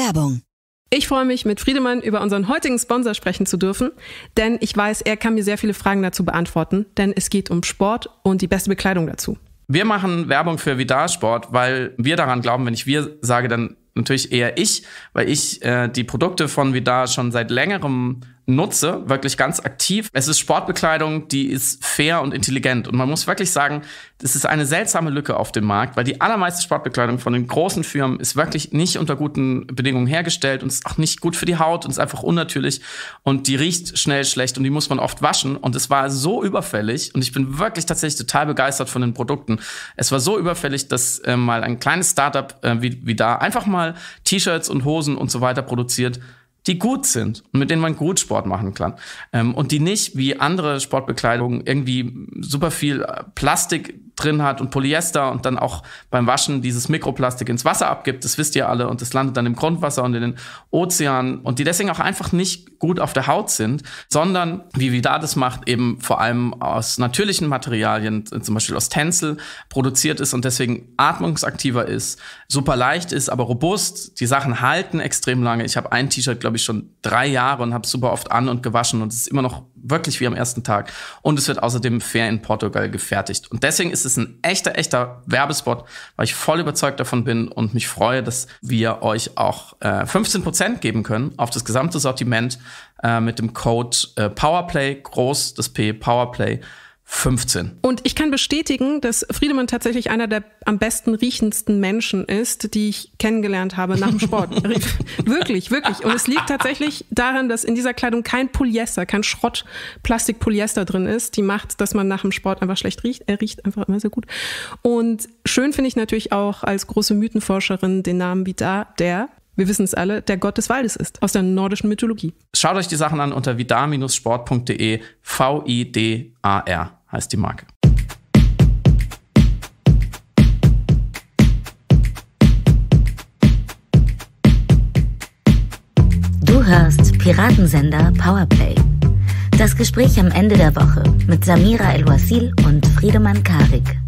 Werbung. Ich freue mich, mit Friedemann über unseren heutigen Sponsor sprechen zu dürfen, denn ich weiß, er kann mir sehr viele Fragen dazu beantworten, denn es geht um Sport und die beste Bekleidung dazu. Wir machen Werbung für Vidal Sport, weil wir daran glauben, wenn ich wir sage, dann natürlich eher ich, weil ich äh, die Produkte von Vidal schon seit längerem nutze, wirklich ganz aktiv. Es ist Sportbekleidung, die ist fair und intelligent. Und man muss wirklich sagen, es ist eine seltsame Lücke auf dem Markt, weil die allermeiste Sportbekleidung von den großen Firmen ist wirklich nicht unter guten Bedingungen hergestellt und ist auch nicht gut für die Haut und ist einfach unnatürlich und die riecht schnell schlecht und die muss man oft waschen. Und es war so überfällig und ich bin wirklich tatsächlich total begeistert von den Produkten. Es war so überfällig, dass äh, mal ein kleines Startup äh, wie, wie da einfach mal T-Shirts und Hosen und so weiter produziert die gut sind und mit denen man gut Sport machen kann. Ähm, und die nicht wie andere Sportbekleidungen irgendwie super viel Plastik drin hat und Polyester und dann auch beim Waschen dieses Mikroplastik ins Wasser abgibt, das wisst ihr alle, und das landet dann im Grundwasser und in den Ozeanen und die deswegen auch einfach nicht gut auf der Haut sind, sondern wie Vida das macht, eben vor allem aus natürlichen Materialien, zum Beispiel aus Tencel, produziert ist und deswegen atmungsaktiver ist, super leicht ist, aber robust. Die Sachen halten extrem lange. Ich habe ein T-Shirt, glaube ich, schon drei Jahre und habe es super oft an und gewaschen und es ist immer noch Wirklich wie am ersten Tag. Und es wird außerdem fair in Portugal gefertigt. Und deswegen ist es ein echter, echter Werbespot, weil ich voll überzeugt davon bin und mich freue, dass wir euch auch äh, 15% geben können auf das gesamte Sortiment äh, mit dem Code äh, PowerPlay, groß das P, PowerPlay. 15. Und ich kann bestätigen, dass Friedemann tatsächlich einer der am besten riechendsten Menschen ist, die ich kennengelernt habe nach dem Sport. wirklich, wirklich. Und es liegt tatsächlich daran, dass in dieser Kleidung kein Polyester, kein Schrott plastik drin ist. Die macht, dass man nach dem Sport einfach schlecht riecht. Er riecht einfach immer sehr gut. Und schön finde ich natürlich auch als große Mythenforscherin den Namen Vidar, der wir wissen es alle, der Gott des Waldes ist, aus der nordischen Mythologie. Schaut euch die Sachen an unter vidar-sport.de, V-I-D-A-R heißt die Marke. Du hörst Piratensender Powerplay. Das Gespräch am Ende der Woche mit Samira El-Wasil und Friedemann Karik.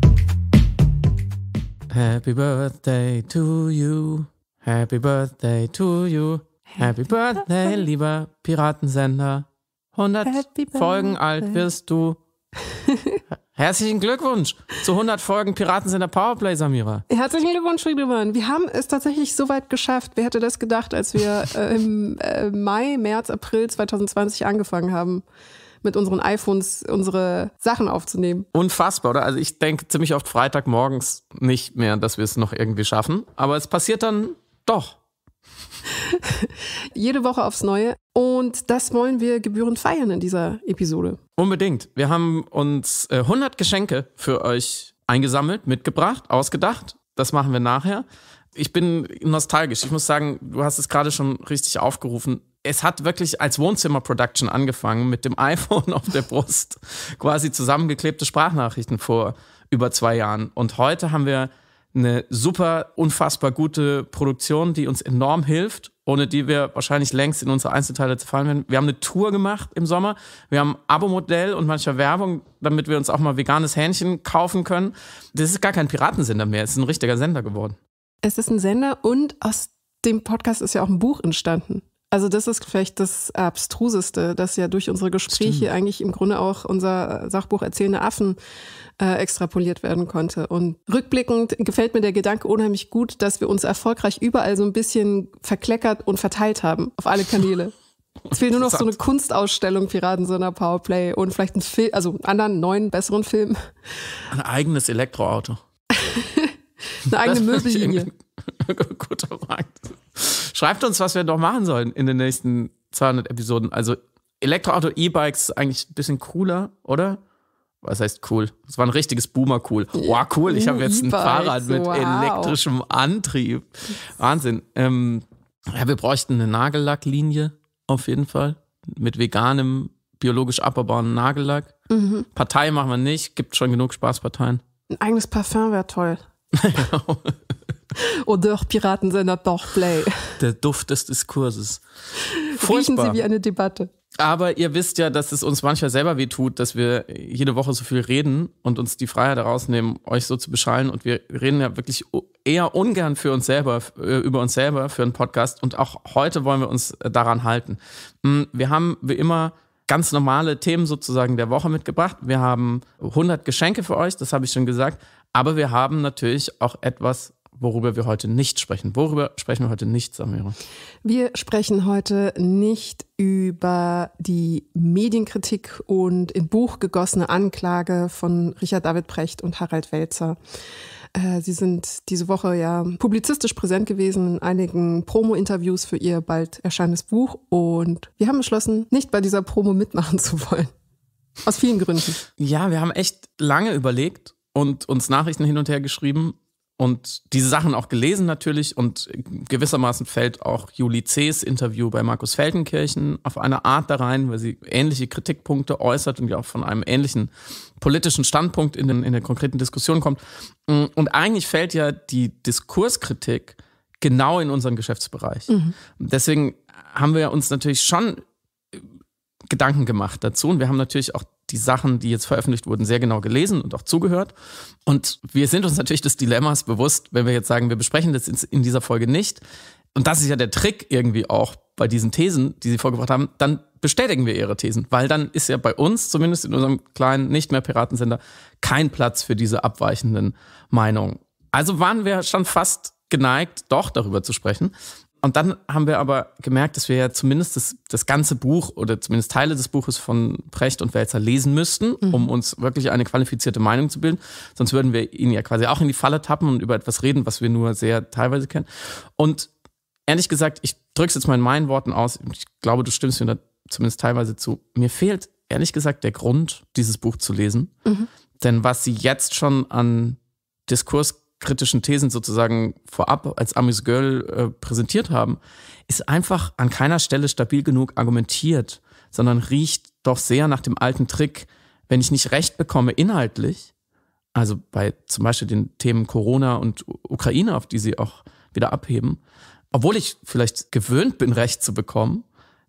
Happy Birthday to you. Happy Birthday to you. Happy Birthday, lieber Piratensender. 100 Folgen alt wirst du. Herzlichen Glückwunsch zu 100 Folgen Piraten sind der Powerplay, Samira. Herzlichen Glückwunsch, Friedemann. Wir haben es tatsächlich so weit geschafft. Wer hätte das gedacht, als wir äh, im äh, Mai, März, April 2020 angefangen haben, mit unseren iPhones unsere Sachen aufzunehmen? Unfassbar, oder? Also ich denke ziemlich oft Freitagmorgens nicht mehr, dass wir es noch irgendwie schaffen. Aber es passiert dann doch. Jede Woche aufs Neue. Und das wollen wir gebührend feiern in dieser Episode. Unbedingt. Wir haben uns 100 äh, Geschenke für euch eingesammelt, mitgebracht, ausgedacht. Das machen wir nachher. Ich bin nostalgisch. Ich muss sagen, du hast es gerade schon richtig aufgerufen es hat wirklich als Wohnzimmer-Production angefangen, mit dem iPhone auf der Brust quasi zusammengeklebte Sprachnachrichten vor über zwei Jahren. Und heute haben wir eine super, unfassbar gute Produktion, die uns enorm hilft, ohne die wir wahrscheinlich längst in unsere Einzelteile zerfallen werden. Wir haben eine Tour gemacht im Sommer. Wir haben ein Abo-Modell und mancher Werbung, damit wir uns auch mal veganes Hähnchen kaufen können. Das ist gar kein Piratensender mehr. Es ist ein richtiger Sender geworden. Es ist ein Sender und aus dem Podcast ist ja auch ein Buch entstanden. Also das ist vielleicht das Abstruseste, dass ja durch unsere Gespräche Stimmt. eigentlich im Grunde auch unser Sachbuch Erzählende Affen äh, extrapoliert werden konnte. Und rückblickend gefällt mir der Gedanke unheimlich gut, dass wir uns erfolgreich überall so ein bisschen verkleckert und verteilt haben, auf alle Kanäle. Es fehlt nur noch so eine Kunstausstellung Piraten so einer Powerplay und vielleicht einen Film, also einen anderen, neuen, besseren Film. Ein eigenes Elektroauto. eine eigene Möbellinie. Guter oh Markt. Schreibt uns, was wir noch machen sollen in den nächsten 200 Episoden. Also Elektroauto, E-Bikes eigentlich ein bisschen cooler, oder? Was heißt cool? Das war ein richtiges Boomer-Cool. Wow, cool, ich habe jetzt ein Fahrrad mit wow. elektrischem Antrieb. Wahnsinn. Ähm, ja, wir bräuchten eine Nagellacklinie auf jeden Fall mit veganem, biologisch abbaubaren Nagellack. Mhm. Partei machen wir nicht, gibt schon genug Spaßparteien. Ein eigenes Parfum wäre toll. Odeur Piraten seiner Play. Der Duft des Diskurses. Furchtbar. Riechen Sie wie eine Debatte. Aber ihr wisst ja, dass es uns manchmal selber weh tut, dass wir jede Woche so viel reden und uns die Freiheit daraus nehmen, euch so zu beschallen. Und wir reden ja wirklich eher ungern für uns selber, äh, über uns selber für einen Podcast. Und auch heute wollen wir uns äh, daran halten. Hm, wir haben wie immer ganz normale Themen sozusagen der Woche mitgebracht. Wir haben 100 Geschenke für euch, das habe ich schon gesagt. Aber wir haben natürlich auch etwas worüber wir heute nicht sprechen. Worüber sprechen wir heute nicht, Samira? Wir sprechen heute nicht über die Medienkritik und in Buch gegossene Anklage von Richard David Precht und Harald Welzer. Äh, sie sind diese Woche ja publizistisch präsent gewesen in einigen Promo-Interviews für ihr bald erscheinendes Buch und wir haben beschlossen, nicht bei dieser Promo mitmachen zu wollen. Aus vielen Gründen. Ja, wir haben echt lange überlegt und uns Nachrichten hin und her geschrieben und diese Sachen auch gelesen natürlich und gewissermaßen fällt auch Juli C.'s Interview bei Markus Feldenkirchen auf eine Art da rein, weil sie ähnliche Kritikpunkte äußert und ja auch von einem ähnlichen politischen Standpunkt in, den, in der konkreten Diskussion kommt. Mm, und eigentlich fällt ja die Diskurskritik genau in unseren Geschäftsbereich. Mhm. Deswegen haben wir uns natürlich schon Gedanken gemacht dazu und wir haben natürlich auch die Sachen, die jetzt veröffentlicht wurden, sehr genau gelesen und auch zugehört. Und wir sind uns natürlich des Dilemmas bewusst, wenn wir jetzt sagen, wir besprechen das in dieser Folge nicht. Und das ist ja der Trick irgendwie auch bei diesen Thesen, die sie vorgebracht haben, dann bestätigen wir ihre Thesen, weil dann ist ja bei uns, zumindest in unserem kleinen, nicht mehr Piratensender, kein Platz für diese abweichenden Meinungen. Also waren wir schon fast geneigt, doch darüber zu sprechen. Und dann haben wir aber gemerkt, dass wir ja zumindest das, das ganze Buch oder zumindest Teile des Buches von Precht und Wälzer lesen müssten, mhm. um uns wirklich eine qualifizierte Meinung zu bilden. Sonst würden wir ihn ja quasi auch in die Falle tappen und über etwas reden, was wir nur sehr teilweise kennen. Und ehrlich gesagt, ich drück's jetzt mal in meinen Worten aus. Ich glaube, du stimmst mir da zumindest teilweise zu. Mir fehlt ehrlich gesagt der Grund, dieses Buch zu lesen. Mhm. Denn was sie jetzt schon an Diskurs kritischen Thesen sozusagen vorab als Amuse Girl äh, präsentiert haben, ist einfach an keiner Stelle stabil genug argumentiert, sondern riecht doch sehr nach dem alten Trick, wenn ich nicht recht bekomme inhaltlich, also bei zum Beispiel den Themen Corona und Ukraine, auf die sie auch wieder abheben, obwohl ich vielleicht gewöhnt bin, Recht zu bekommen,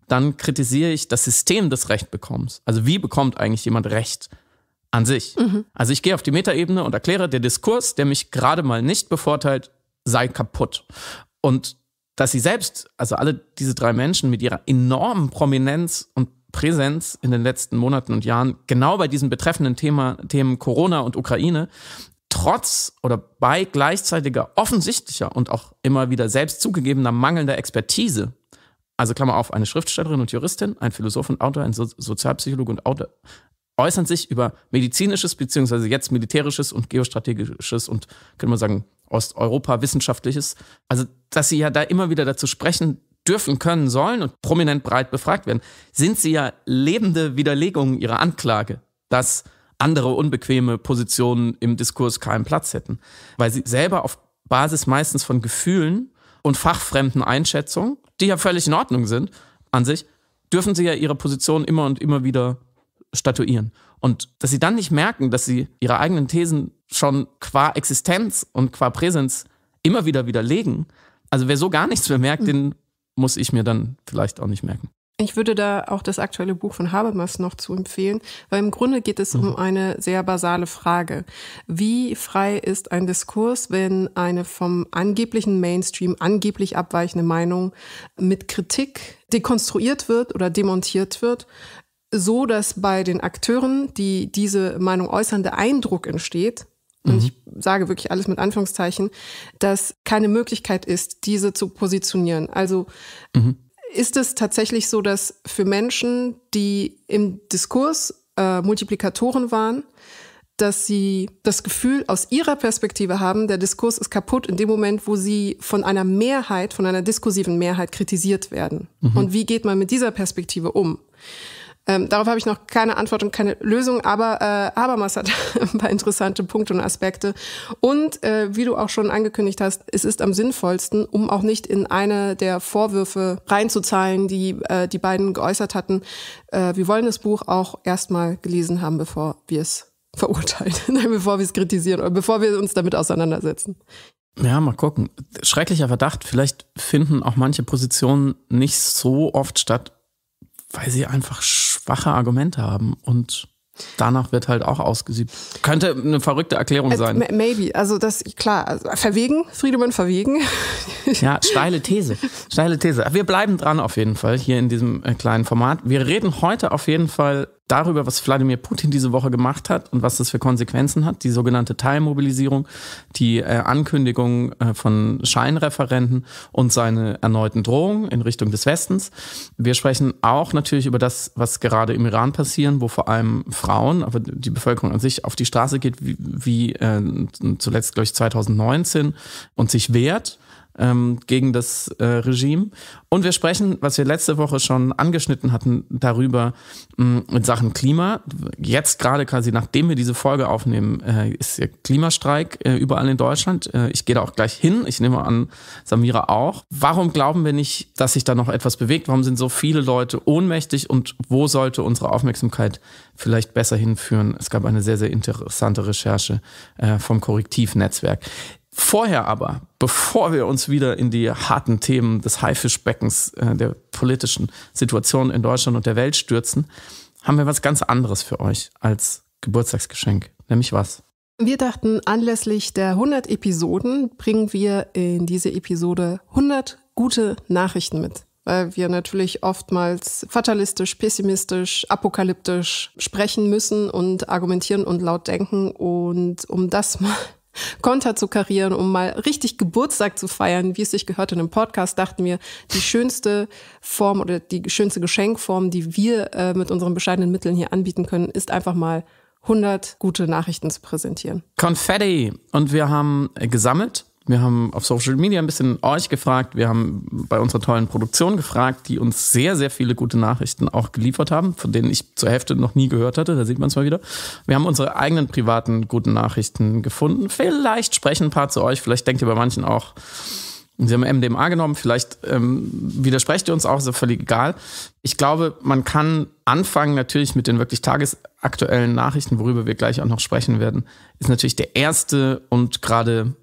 dann kritisiere ich das System des Rechtbekommens. Also wie bekommt eigentlich jemand Recht? an sich. Mhm. Also ich gehe auf die Metaebene und erkläre, der Diskurs, der mich gerade mal nicht bevorteilt, sei kaputt. Und dass sie selbst, also alle diese drei Menschen mit ihrer enormen Prominenz und Präsenz in den letzten Monaten und Jahren, genau bei diesen betreffenden Thema, Themen Corona und Ukraine, trotz oder bei gleichzeitiger offensichtlicher und auch immer wieder selbst zugegebener mangelnder Expertise, also Klammer auf, eine Schriftstellerin und Juristin, ein Philosoph und Autor, ein so Sozialpsychologe und Autor, äußern sich über medizinisches beziehungsweise jetzt militärisches und geostrategisches und können wir sagen Osteuropa wissenschaftliches. Also dass sie ja da immer wieder dazu sprechen dürfen, können, sollen und prominent breit befragt werden, sind sie ja lebende Widerlegungen ihrer Anklage, dass andere unbequeme Positionen im Diskurs keinen Platz hätten, weil sie selber auf Basis meistens von Gefühlen und fachfremden Einschätzungen, die ja völlig in Ordnung sind an sich, dürfen sie ja ihre Position immer und immer wieder statuieren. Und dass sie dann nicht merken, dass sie ihre eigenen Thesen schon qua Existenz und qua Präsenz immer wieder widerlegen. Also wer so gar nichts mehr merkt, hm. den muss ich mir dann vielleicht auch nicht merken. Ich würde da auch das aktuelle Buch von Habermas noch zu empfehlen, weil im Grunde geht es um mhm. eine sehr basale Frage. Wie frei ist ein Diskurs, wenn eine vom angeblichen Mainstream angeblich abweichende Meinung mit Kritik dekonstruiert wird oder demontiert wird, so, dass bei den Akteuren, die diese Meinung äußern, der Eindruck entsteht, und mhm. ich sage wirklich alles mit Anführungszeichen, dass keine Möglichkeit ist, diese zu positionieren. Also mhm. ist es tatsächlich so, dass für Menschen, die im Diskurs äh, Multiplikatoren waren, dass sie das Gefühl aus ihrer Perspektive haben, der Diskurs ist kaputt in dem Moment, wo sie von einer Mehrheit, von einer diskursiven Mehrheit kritisiert werden. Mhm. Und wie geht man mit dieser Perspektive um? Ähm, darauf habe ich noch keine Antwort und keine Lösung, aber äh, Habermas hat ein paar interessante Punkte und Aspekte. Und äh, wie du auch schon angekündigt hast, es ist am sinnvollsten, um auch nicht in eine der Vorwürfe reinzuzahlen, die äh, die beiden geäußert hatten. Äh, wir wollen das Buch auch erstmal gelesen haben, bevor wir es verurteilen, Nein, bevor wir es kritisieren oder bevor wir uns damit auseinandersetzen. Ja, mal gucken. Schrecklicher Verdacht. Vielleicht finden auch manche Positionen nicht so oft statt, weil sie einfach schwache Argumente haben und Danach wird halt auch ausgesiebt. Könnte eine verrückte Erklärung äh, sein. Maybe. Also das, klar, also verwegen, Friedemann verwegen. Ja, steile These. Steile These. Wir bleiben dran auf jeden Fall hier in diesem äh, kleinen Format. Wir reden heute auf jeden Fall darüber, was Wladimir Putin diese Woche gemacht hat und was das für Konsequenzen hat, die sogenannte Teilmobilisierung, die äh, Ankündigung äh, von Scheinreferenten und seine erneuten Drohungen in Richtung des Westens. Wir sprechen auch natürlich über das, was gerade im Iran passieren, wo vor allem Frauen, aber die Bevölkerung an sich auf die Straße geht, wie, wie äh, zuletzt, glaube ich, 2019 und sich wehrt ähm, gegen das äh, Regime. Und wir sprechen, was wir letzte Woche schon angeschnitten hatten, darüber mh, mm, in Sachen Klima. Jetzt gerade quasi, nachdem wir diese Folge aufnehmen, äh, ist der Klimastreik äh, überall in Deutschland. Äh, ich gehe da auch gleich hin. Ich nehme an, Samira auch. Warum glauben wir nicht, dass sich da noch etwas bewegt? Warum sind so viele Leute ohnmächtig und wo sollte unsere Aufmerksamkeit vielleicht besser hinführen? Es gab eine sehr, sehr interessante Recherche äh, vom Korrektivnetzwerk. Vorher aber, bevor wir uns wieder in die harten Themen des Haifischbeckens, äh, der politischen Situation in Deutschland und der Welt stürzen, haben wir was ganz anderes für euch als Geburtstagsgeschenk. Nämlich was? Wir dachten, anlässlich der 100 Episoden bringen wir in diese Episode 100 gute Nachrichten mit weil wir natürlich oftmals fatalistisch, pessimistisch, apokalyptisch sprechen müssen und argumentieren und laut denken. Und um das mal Konter zu karieren, um mal richtig Geburtstag zu feiern, wie es sich gehört in einem Podcast, dachten wir, die schönste Form oder die schönste Geschenkform, die wir äh, mit unseren bescheidenen Mitteln hier anbieten können, ist einfach mal 100 gute Nachrichten zu präsentieren. Konfetti. Und wir haben gesammelt wir haben auf Social Media ein bisschen euch gefragt. Wir haben bei unserer tollen Produktion gefragt, die uns sehr, sehr viele gute Nachrichten auch geliefert haben, von denen ich zur Hälfte noch nie gehört hatte. Da sieht man es mal wieder. Wir haben unsere eigenen privaten guten Nachrichten gefunden. Vielleicht sprechen ein paar zu euch. Vielleicht denkt ihr bei manchen auch, Sie haben MDMA genommen, vielleicht ähm, widersprecht ihr uns auch, ist ja völlig egal. Ich glaube, man kann anfangen natürlich mit den wirklich tagesaktuellen Nachrichten, worüber wir gleich auch noch sprechen werden. Ist natürlich der erste und gerade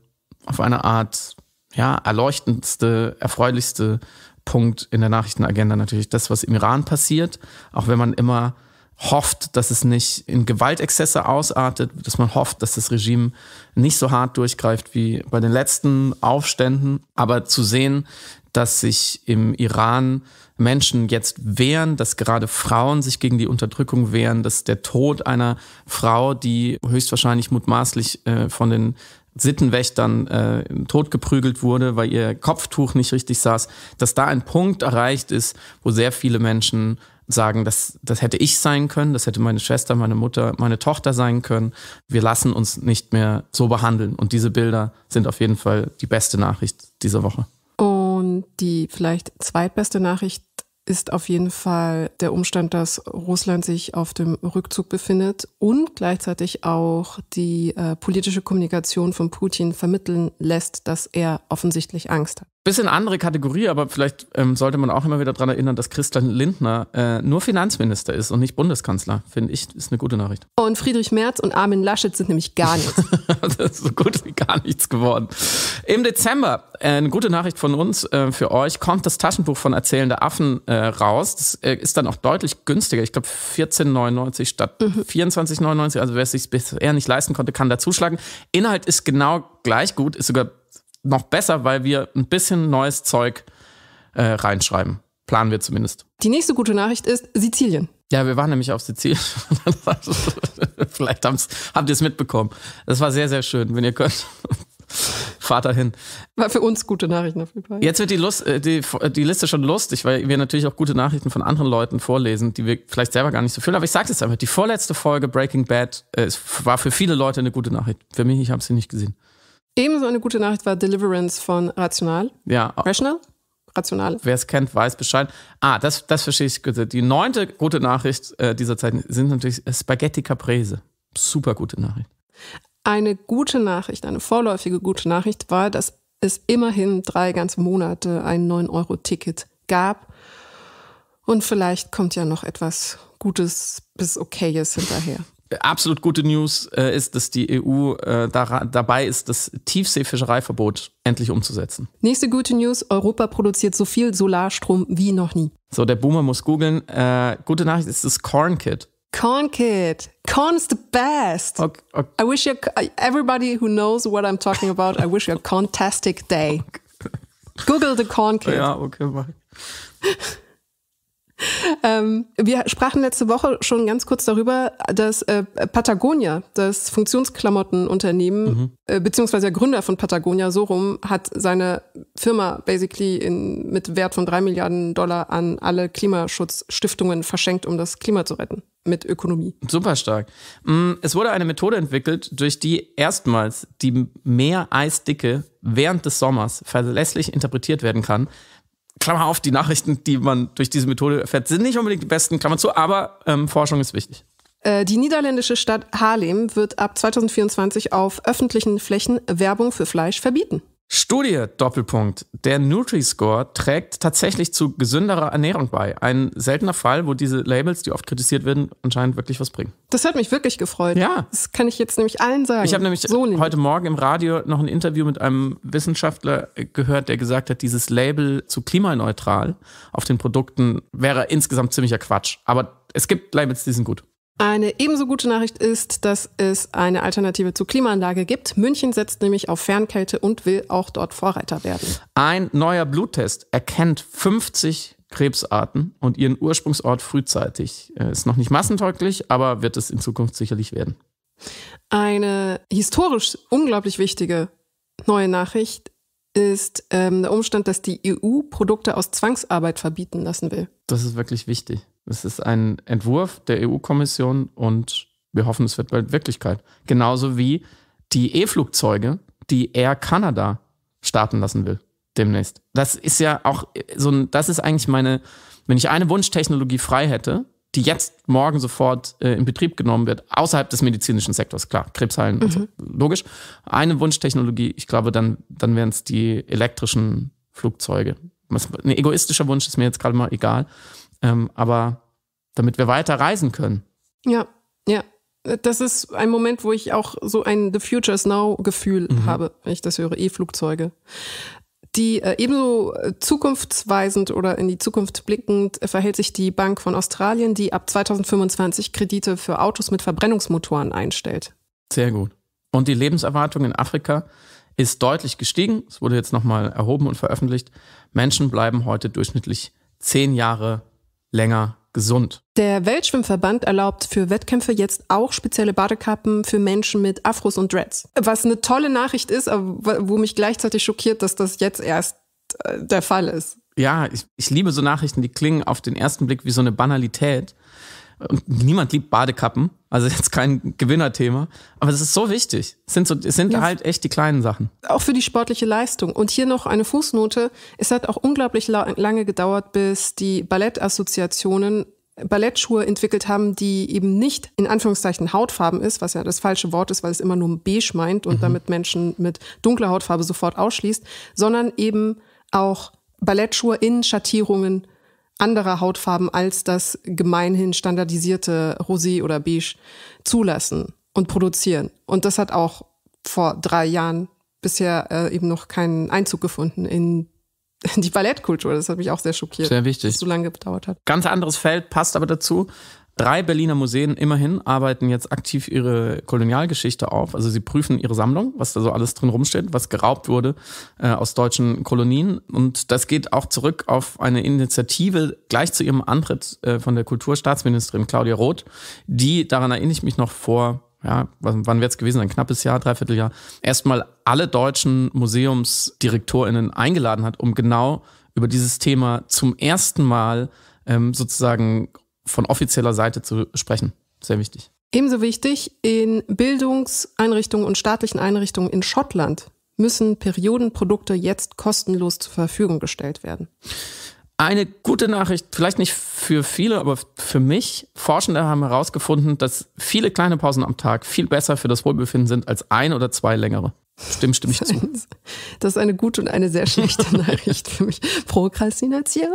auf eine Art ja, erleuchtendste, erfreulichste Punkt in der Nachrichtenagenda natürlich das, was im Iran passiert, auch wenn man immer hofft, dass es nicht in Gewaltexzesse ausartet, dass man hofft, dass das Regime nicht so hart durchgreift wie bei den letzten Aufständen, aber zu sehen, dass sich im Iran Menschen jetzt wehren, dass gerade Frauen sich gegen die Unterdrückung wehren, dass der Tod einer Frau, die höchstwahrscheinlich mutmaßlich äh, von den Sittenwächtern äh, totgeprügelt wurde, weil ihr Kopftuch nicht richtig saß, dass da ein Punkt erreicht ist, wo sehr viele Menschen sagen, das, das hätte ich sein können, das hätte meine Schwester, meine Mutter, meine Tochter sein können. Wir lassen uns nicht mehr so behandeln. Und diese Bilder sind auf jeden Fall die beste Nachricht dieser Woche. Und die vielleicht zweitbeste Nachricht ist auf jeden Fall der Umstand, dass Russland sich auf dem Rückzug befindet und gleichzeitig auch die äh, politische Kommunikation von Putin vermitteln lässt, dass er offensichtlich Angst hat. Bisschen andere Kategorie, aber vielleicht ähm, sollte man auch immer wieder daran erinnern, dass Christian Lindner äh, nur Finanzminister ist und nicht Bundeskanzler. Finde ich, ist eine gute Nachricht. Und Friedrich Merz und Armin Laschet sind nämlich gar nichts. das ist so gut wie gar nichts geworden. Im Dezember, äh, eine gute Nachricht von uns äh, für euch, kommt das Taschenbuch von Erzählende Affen äh, raus. Das äh, ist dann auch deutlich günstiger. Ich glaube 14,99 statt 24,99. Mhm. Also wer es sich bisher nicht leisten konnte, kann da zuschlagen. Inhalt ist genau gleich gut, ist sogar noch besser, weil wir ein bisschen neues Zeug äh, reinschreiben. Planen wir zumindest. Die nächste gute Nachricht ist Sizilien. Ja, wir waren nämlich auf Sizilien. Vielleicht habt ihr es mitbekommen. Das war sehr, sehr schön, wenn ihr könnt. Fahrt dahin. War für uns gute Nachrichten auf jeden Fall. Jetzt wird die, Lust, äh, die, die, Liste schon lustig, weil wir natürlich auch gute Nachrichten von anderen Leuten vorlesen, die wir vielleicht selber gar nicht so fühlen. Aber ich sage es einfach: Die vorletzte Folge Breaking Bad äh, war für viele Leute eine gute Nachricht. Für mich, ich habe sie nicht gesehen. Ebenso eine gute Nachricht war Deliverance von Rational. Ja. Rational? Rational. Wer es kennt, weiß Bescheid. Ah, das, das verstehe ich. Die neunte gute Nachricht äh, dieser Zeit sind natürlich äh, Spaghetti Caprese. Super gute Nachricht. Eine gute Nachricht, eine vorläufige gute Nachricht war, dass es immerhin drei ganze Monate ein 9-Euro-Ticket gab. Und vielleicht kommt ja noch etwas Gutes bis Okayes hinterher absolut gute News äh, ist, dass die EU äh, da, dabei ist, das Tiefseefischereiverbot endlich umzusetzen. Nächste gute News: Europa produziert so viel Solarstrom wie noch nie. So, der Boomer muss googeln. Äh, gute Nachricht ist das Corn Kit. Corn Kit. Corn is the best. Okay, okay. I wish you, everybody who knows what I'm talking about, I wish you a contastic day. Google the Corn Kit. Ja, okay, mach. Ähm, wir sprachen letzte Woche schon ganz kurz darüber, dass äh, Patagonia, das Funktionsklamottenunternehmen, mhm. äh, beziehungsweise der Gründer von Patagonia, so rum, hat seine Firma basically in, mit Wert von drei Milliarden Dollar an alle Klimaschutzstiftungen verschenkt, um das Klima zu retten. Mit Ökonomie. Super stark. Mm, es wurde eine Methode entwickelt, durch die erstmals die Meereisdicke während des Sommers verlässlich interpretiert werden kann Klammer auf, die Nachrichten, die man durch diese Methode erfährt, sind nicht unbedingt die besten, Klammer zu, aber ähm, Forschung ist wichtig. Äh, die niederländische Stadt Haarlem wird ab 2024 auf öffentlichen Flächen Werbung für Fleisch verbieten. Studie, Doppelpunkt. Der Nutri-Score trägt tatsächlich zu gesünderer Ernährung bei. Ein seltener Fall, wo diese Labels, die oft kritisiert werden, anscheinend wirklich was bringen. Das hat mich wirklich gefreut. Ja. Das kann ich jetzt nämlich allen sagen. Ich habe nämlich so heute Morgen im Radio noch ein Interview mit einem Wissenschaftler äh, gehört, der gesagt hat, dieses Label zu klimaneutral auf den Produkten wäre insgesamt ziemlicher Quatsch. Aber es gibt Labels, die sind gut. Eine ebenso gute Nachricht ist, dass es eine Alternative zur Klimaanlage gibt. München setzt nämlich auf Fernkälte und will auch dort Vorreiter werden. Ein neuer Bluttest erkennt 50 Krebsarten und ihren Ursprungsort frühzeitig. Äh, ist noch nicht massentäuglich, aber wird es in Zukunft sicherlich werden. Eine historisch unglaublich wichtige neue Nachricht ist ähm, der Umstand, dass die EU Produkte aus Zwangsarbeit verbieten lassen will. Das ist wirklich wichtig. Es ist ein Entwurf der EU-Kommission und wir hoffen, es wird bald Wirklichkeit. Genauso wie die E-Flugzeuge, die Air Canada starten lassen will demnächst. Das ist ja auch so ein, das ist eigentlich meine, wenn ich eine Wunschtechnologie frei hätte, die jetzt morgen sofort äh, in Betrieb genommen wird, außerhalb des medizinischen Sektors, klar, Krebsheilen, mhm. so, logisch. Eine Wunschtechnologie, ich glaube, dann, dann wären es die elektrischen Flugzeuge. Was, ein egoistischer Wunsch ist mir jetzt gerade mal egal. Ähm, aber damit wir weiter reisen können. Ja, ja. Das ist ein Moment, wo ich auch so ein The Future is Now Gefühl mhm. habe, wenn ich das höre, E-Flugzeuge die äh, ebenso äh, zukunftsweisend oder in die Zukunft blickend äh, verhält sich die Bank von Australien, die ab 2025 Kredite für Autos mit Verbrennungsmotoren einstellt. Sehr gut. Und die Lebenserwartung in Afrika ist deutlich gestiegen. Es wurde jetzt nochmal erhoben und veröffentlicht. Menschen bleiben heute durchschnittlich zehn Jahre länger gesund. Der Weltschwimmverband erlaubt für Wettkämpfe jetzt auch spezielle Badekappen für Menschen mit Afros und Dreads. Was eine tolle Nachricht ist, aber wo mich gleichzeitig schockiert, dass das jetzt erst äh, der Fall ist. Ja, ich, ich liebe so Nachrichten, die klingen auf den ersten Blick wie so eine Banalität niemand liebt Badekappen. Also jetzt kein Gewinnerthema. Aber es ist so wichtig. Es sind, so, es sind ja. halt echt die kleinen Sachen. Auch für die sportliche Leistung. Und hier noch eine Fußnote. Es hat auch unglaublich la lange gedauert, bis die Ballettassoziationen Ballettschuhe entwickelt haben, die eben nicht in Anführungszeichen Hautfarben ist, was ja das falsche Wort ist, weil es immer nur beige meint und mhm. damit Menschen mit dunkler Hautfarbe sofort ausschließt, sondern eben auch Ballettschuhe in Schattierungen anderer Hautfarben als das gemeinhin standardisierte Rosé oder Beige zulassen und produzieren. Und das hat auch vor drei Jahren bisher äh, eben noch keinen Einzug gefunden in die Ballettkultur. Das hat mich auch sehr schockiert, sehr wichtig. dass es so lange gedauert hat. Ganz anderes Feld passt aber dazu. Drei Berliner Museen immerhin arbeiten jetzt aktiv ihre Kolonialgeschichte auf. Also sie prüfen ihre Sammlung, was da so alles drin rumsteht, was geraubt wurde äh, aus deutschen Kolonien. Und das geht auch zurück auf eine Initiative gleich zu ihrem Antritt äh, von der Kulturstaatsministerin Claudia Roth, die, daran erinnere ich mich noch vor ja, wann es gewesen, ein knappes Jahr, dreiviertel Jahr, erstmal alle deutschen Museumsdirektorinnen eingeladen hat, um genau über dieses Thema zum ersten Mal ähm, sozusagen von offizieller Seite zu sprechen. Sehr wichtig. Ebenso wichtig, in Bildungseinrichtungen und staatlichen Einrichtungen in Schottland müssen Periodenprodukte jetzt kostenlos zur Verfügung gestellt werden. Eine gute Nachricht, vielleicht nicht für viele, aber für mich. Forschende haben herausgefunden, dass viele kleine Pausen am Tag viel besser für das Wohlbefinden sind als ein oder zwei längere. Stimmt, stimmt. zu. das ist eine gute und eine sehr schlechte Nachricht für mich. Prokrastination.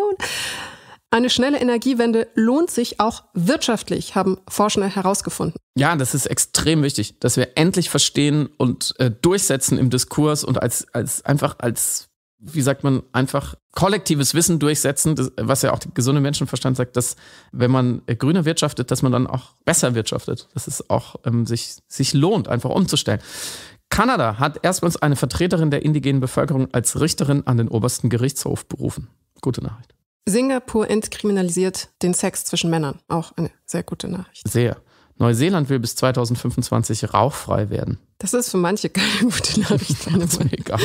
Eine schnelle Energiewende lohnt sich auch wirtschaftlich, haben Forscher herausgefunden. Ja, das ist extrem wichtig, dass wir endlich verstehen und äh, durchsetzen im Diskurs und als, als einfach als, wie sagt man, einfach kollektives Wissen durchsetzen, das, was ja auch der gesunde Menschenverstand sagt, dass wenn man äh, grüner wirtschaftet, dass man dann auch besser wirtschaftet, dass es auch ähm, sich, sich lohnt, einfach umzustellen. Kanada hat erstmals eine Vertreterin der indigenen Bevölkerung als Richterin an den obersten Gerichtshof berufen. Gute Nachricht. Singapur entkriminalisiert den Sex zwischen Männern. Auch eine sehr gute Nachricht. Sehr. Neuseeland will bis 2025 rauchfrei werden. Das ist für manche keine gute Nachricht. Meine egal.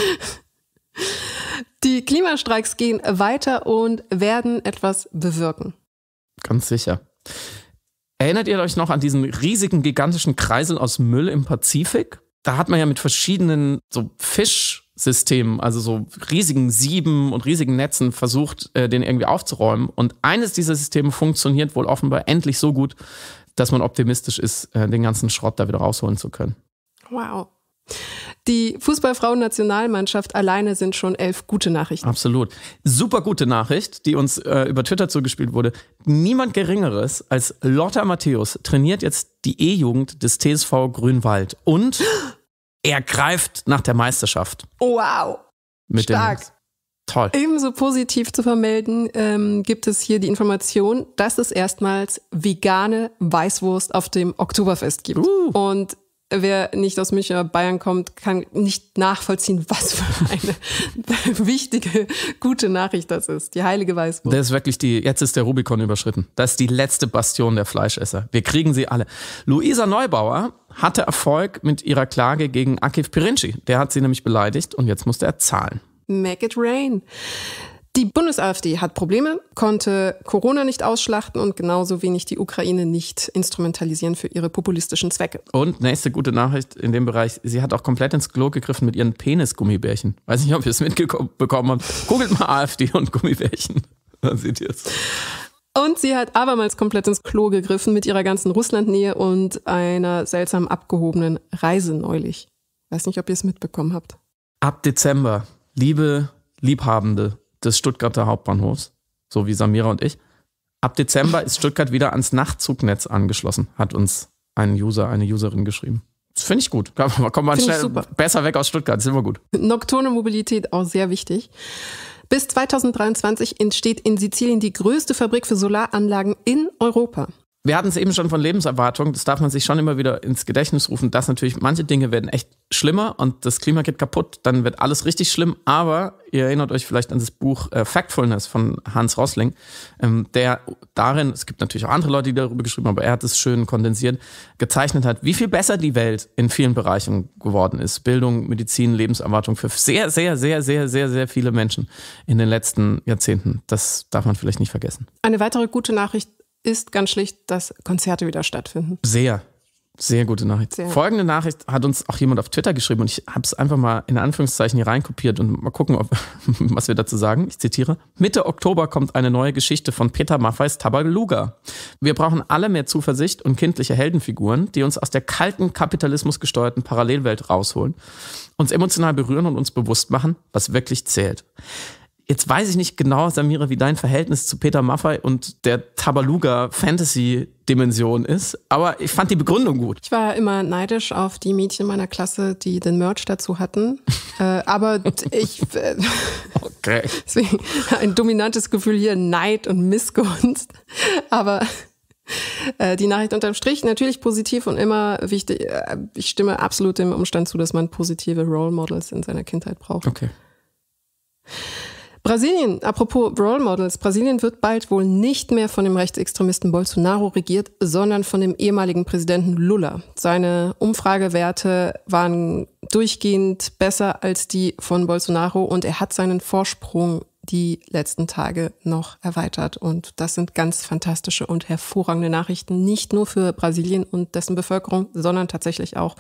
Die Klimastreiks gehen weiter und werden etwas bewirken. Ganz sicher. Erinnert ihr euch noch an diesen riesigen, gigantischen Kreisel aus Müll im Pazifik? Da hat man ja mit verschiedenen so Fisch- Systemen, also so riesigen Sieben und riesigen Netzen versucht, äh, den irgendwie aufzuräumen. Und eines dieser Systeme funktioniert wohl offenbar endlich so gut, dass man optimistisch ist, äh, den ganzen Schrott da wieder rausholen zu können. Wow. Die Fußballfrauen-Nationalmannschaft alleine sind schon elf gute Nachrichten. Absolut. Super gute Nachricht, die uns äh, über Twitter zugespielt wurde. Niemand Geringeres als Lotta Matthäus trainiert jetzt die E-Jugend des TSV Grünwald. Und er greift nach der Meisterschaft. Wow. Mit Stark. Dem Toll. Ebenso positiv zu vermelden ähm, gibt es hier die Information, dass es erstmals vegane Weißwurst auf dem Oktoberfest gibt. Uh. Und wer nicht aus München oder Bayern kommt, kann nicht nachvollziehen, was für eine wichtige, gute Nachricht das ist. Die heilige Weißwurst. Das ist wirklich die, jetzt ist der Rubikon überschritten. Das ist die letzte Bastion der Fleischesser. Wir kriegen sie alle. Luisa Neubauer hatte Erfolg mit ihrer Klage gegen Akif Pirinci. Der hat sie nämlich beleidigt und jetzt musste er zahlen. Make it rain. Die Bundes-AfD hat Probleme, konnte Corona nicht ausschlachten und genauso wenig die Ukraine nicht instrumentalisieren für ihre populistischen Zwecke. Und nächste gute Nachricht in dem Bereich, sie hat auch komplett ins Klo gegriffen mit ihren Penis-Gummibärchen. Weiß nicht, ob ihr es mitbekommen habt. Googelt mal AfD und Gummibärchen. Dann seht ihr es. Und sie hat abermals komplett ins Klo gegriffen mit ihrer ganzen Russlandnähe und einer seltsam abgehobenen Reise neulich. Weiß nicht, ob ihr es mitbekommen habt. Ab Dezember, liebe Liebhabende, des Stuttgarter Hauptbahnhofs, so wie Samira und ich. Ab Dezember ist Stuttgart wieder ans Nachtzugnetz angeschlossen, hat uns ein User, eine Userin geschrieben. Das finde ich gut. Kommt man schnell besser weg aus Stuttgart, das ist immer gut. Nocturne Mobilität auch sehr wichtig. Bis 2023 entsteht in Sizilien die größte Fabrik für Solaranlagen in Europa wir hatten es eben schon von Lebenserwartung, das darf man sich schon immer wieder ins Gedächtnis rufen, dass natürlich manche Dinge werden echt schlimmer und das Klima geht kaputt, dann wird alles richtig schlimm, aber ihr erinnert euch vielleicht an das Buch äh, Factfulness von Hans Rosling, ähm, der darin, es gibt natürlich auch andere Leute, die darüber geschrieben haben, aber er hat es schön kondensiert, gezeichnet hat, wie viel besser die Welt in vielen Bereichen geworden ist. Bildung, Medizin, Lebenserwartung für sehr, sehr, sehr, sehr, sehr, sehr viele Menschen in den letzten Jahrzehnten. Das darf man vielleicht nicht vergessen. Eine weitere gute Nachricht ist ganz schlicht, dass Konzerte wieder stattfinden. Sehr. Sehr gute Nachricht. Sehr. Folgende Nachricht hat uns auch jemand auf Twitter geschrieben und ich habe es einfach mal in Anführungszeichen hier reinkopiert und mal gucken, ob, was wir dazu sagen. Ich zitiere: Mitte Oktober kommt eine neue Geschichte von Peter Maffeis Tabaluga. Wir brauchen alle mehr Zuversicht und kindliche Heldenfiguren, die uns aus der kalten, kapitalismusgesteuerten Parallelwelt rausholen, uns emotional berühren und uns bewusst machen, was wirklich zählt. Jetzt weiß ich nicht genau, Samira, wie dein Verhältnis zu Peter Maffay und der Tabaluga Fantasy Dimension ist, aber ich fand die Begründung gut. Ich war immer neidisch auf die Mädchen meiner Klasse, die den Merch dazu hatten, äh, aber ich äh, okay. deswegen ein dominantes Gefühl hier Neid und Missgunst, aber äh, die Nachricht unterm Strich natürlich positiv und immer wichtig. Äh, ich stimme absolut dem Umstand zu, dass man positive Role Models in seiner Kindheit braucht. Okay. Brasilien, apropos Role Models, Brasilien wird bald wohl nicht mehr von dem Rechtsextremisten Bolsonaro regiert, sondern von dem ehemaligen Präsidenten Lula. Seine Umfragewerte waren durchgehend besser als die von Bolsonaro und er hat seinen Vorsprung die letzten Tage noch erweitert. Und das sind ganz fantastische und hervorragende Nachrichten, nicht nur für Brasilien und dessen Bevölkerung, sondern tatsächlich auch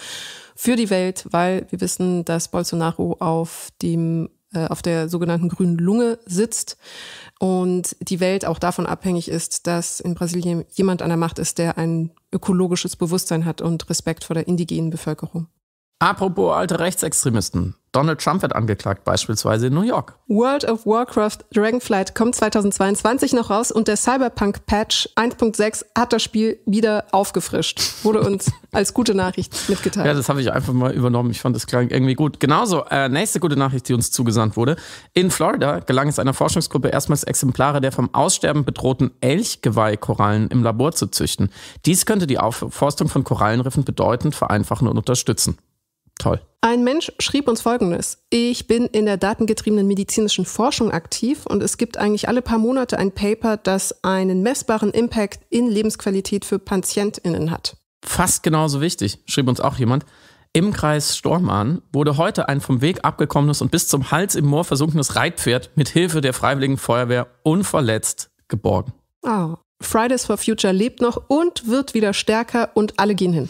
für die Welt, weil wir wissen, dass Bolsonaro auf dem äh, auf der sogenannten grünen Lunge sitzt und die Welt auch davon abhängig ist, dass in Brasilien jemand an der Macht ist, der ein ökologisches Bewusstsein hat und Respekt vor der indigenen Bevölkerung. Apropos alte Rechtsextremisten. Donald Trump wird angeklagt, beispielsweise in New York. World of Warcraft Dragonflight kommt 2022 noch raus und der Cyberpunk-Patch 1.6 hat das Spiel wieder aufgefrischt. Wurde uns als gute Nachricht mitgeteilt. Ja, das habe ich einfach mal übernommen. Ich fand das klang irgendwie gut. Genauso, äh, nächste gute Nachricht, die uns zugesandt wurde. In Florida gelang es einer Forschungsgruppe erstmals Exemplare der vom Aussterben bedrohten Elchgeweihkorallen im Labor zu züchten. Dies könnte die Aufforstung von Korallenriffen bedeutend vereinfachen und unterstützen. Toll. Ein Mensch schrieb uns Folgendes. Ich bin in der datengetriebenen medizinischen Forschung aktiv und es gibt eigentlich alle paar Monate ein Paper, das einen messbaren Impact in Lebensqualität für PatientInnen hat. Fast genauso wichtig, schrieb uns auch jemand. Im Kreis Stormarn wurde heute ein vom Weg abgekommenes und bis zum Hals im Moor versunkenes Reitpferd mit Hilfe der Freiwilligen Feuerwehr unverletzt geborgen. Oh. Fridays for Future lebt noch und wird wieder stärker und alle gehen hin.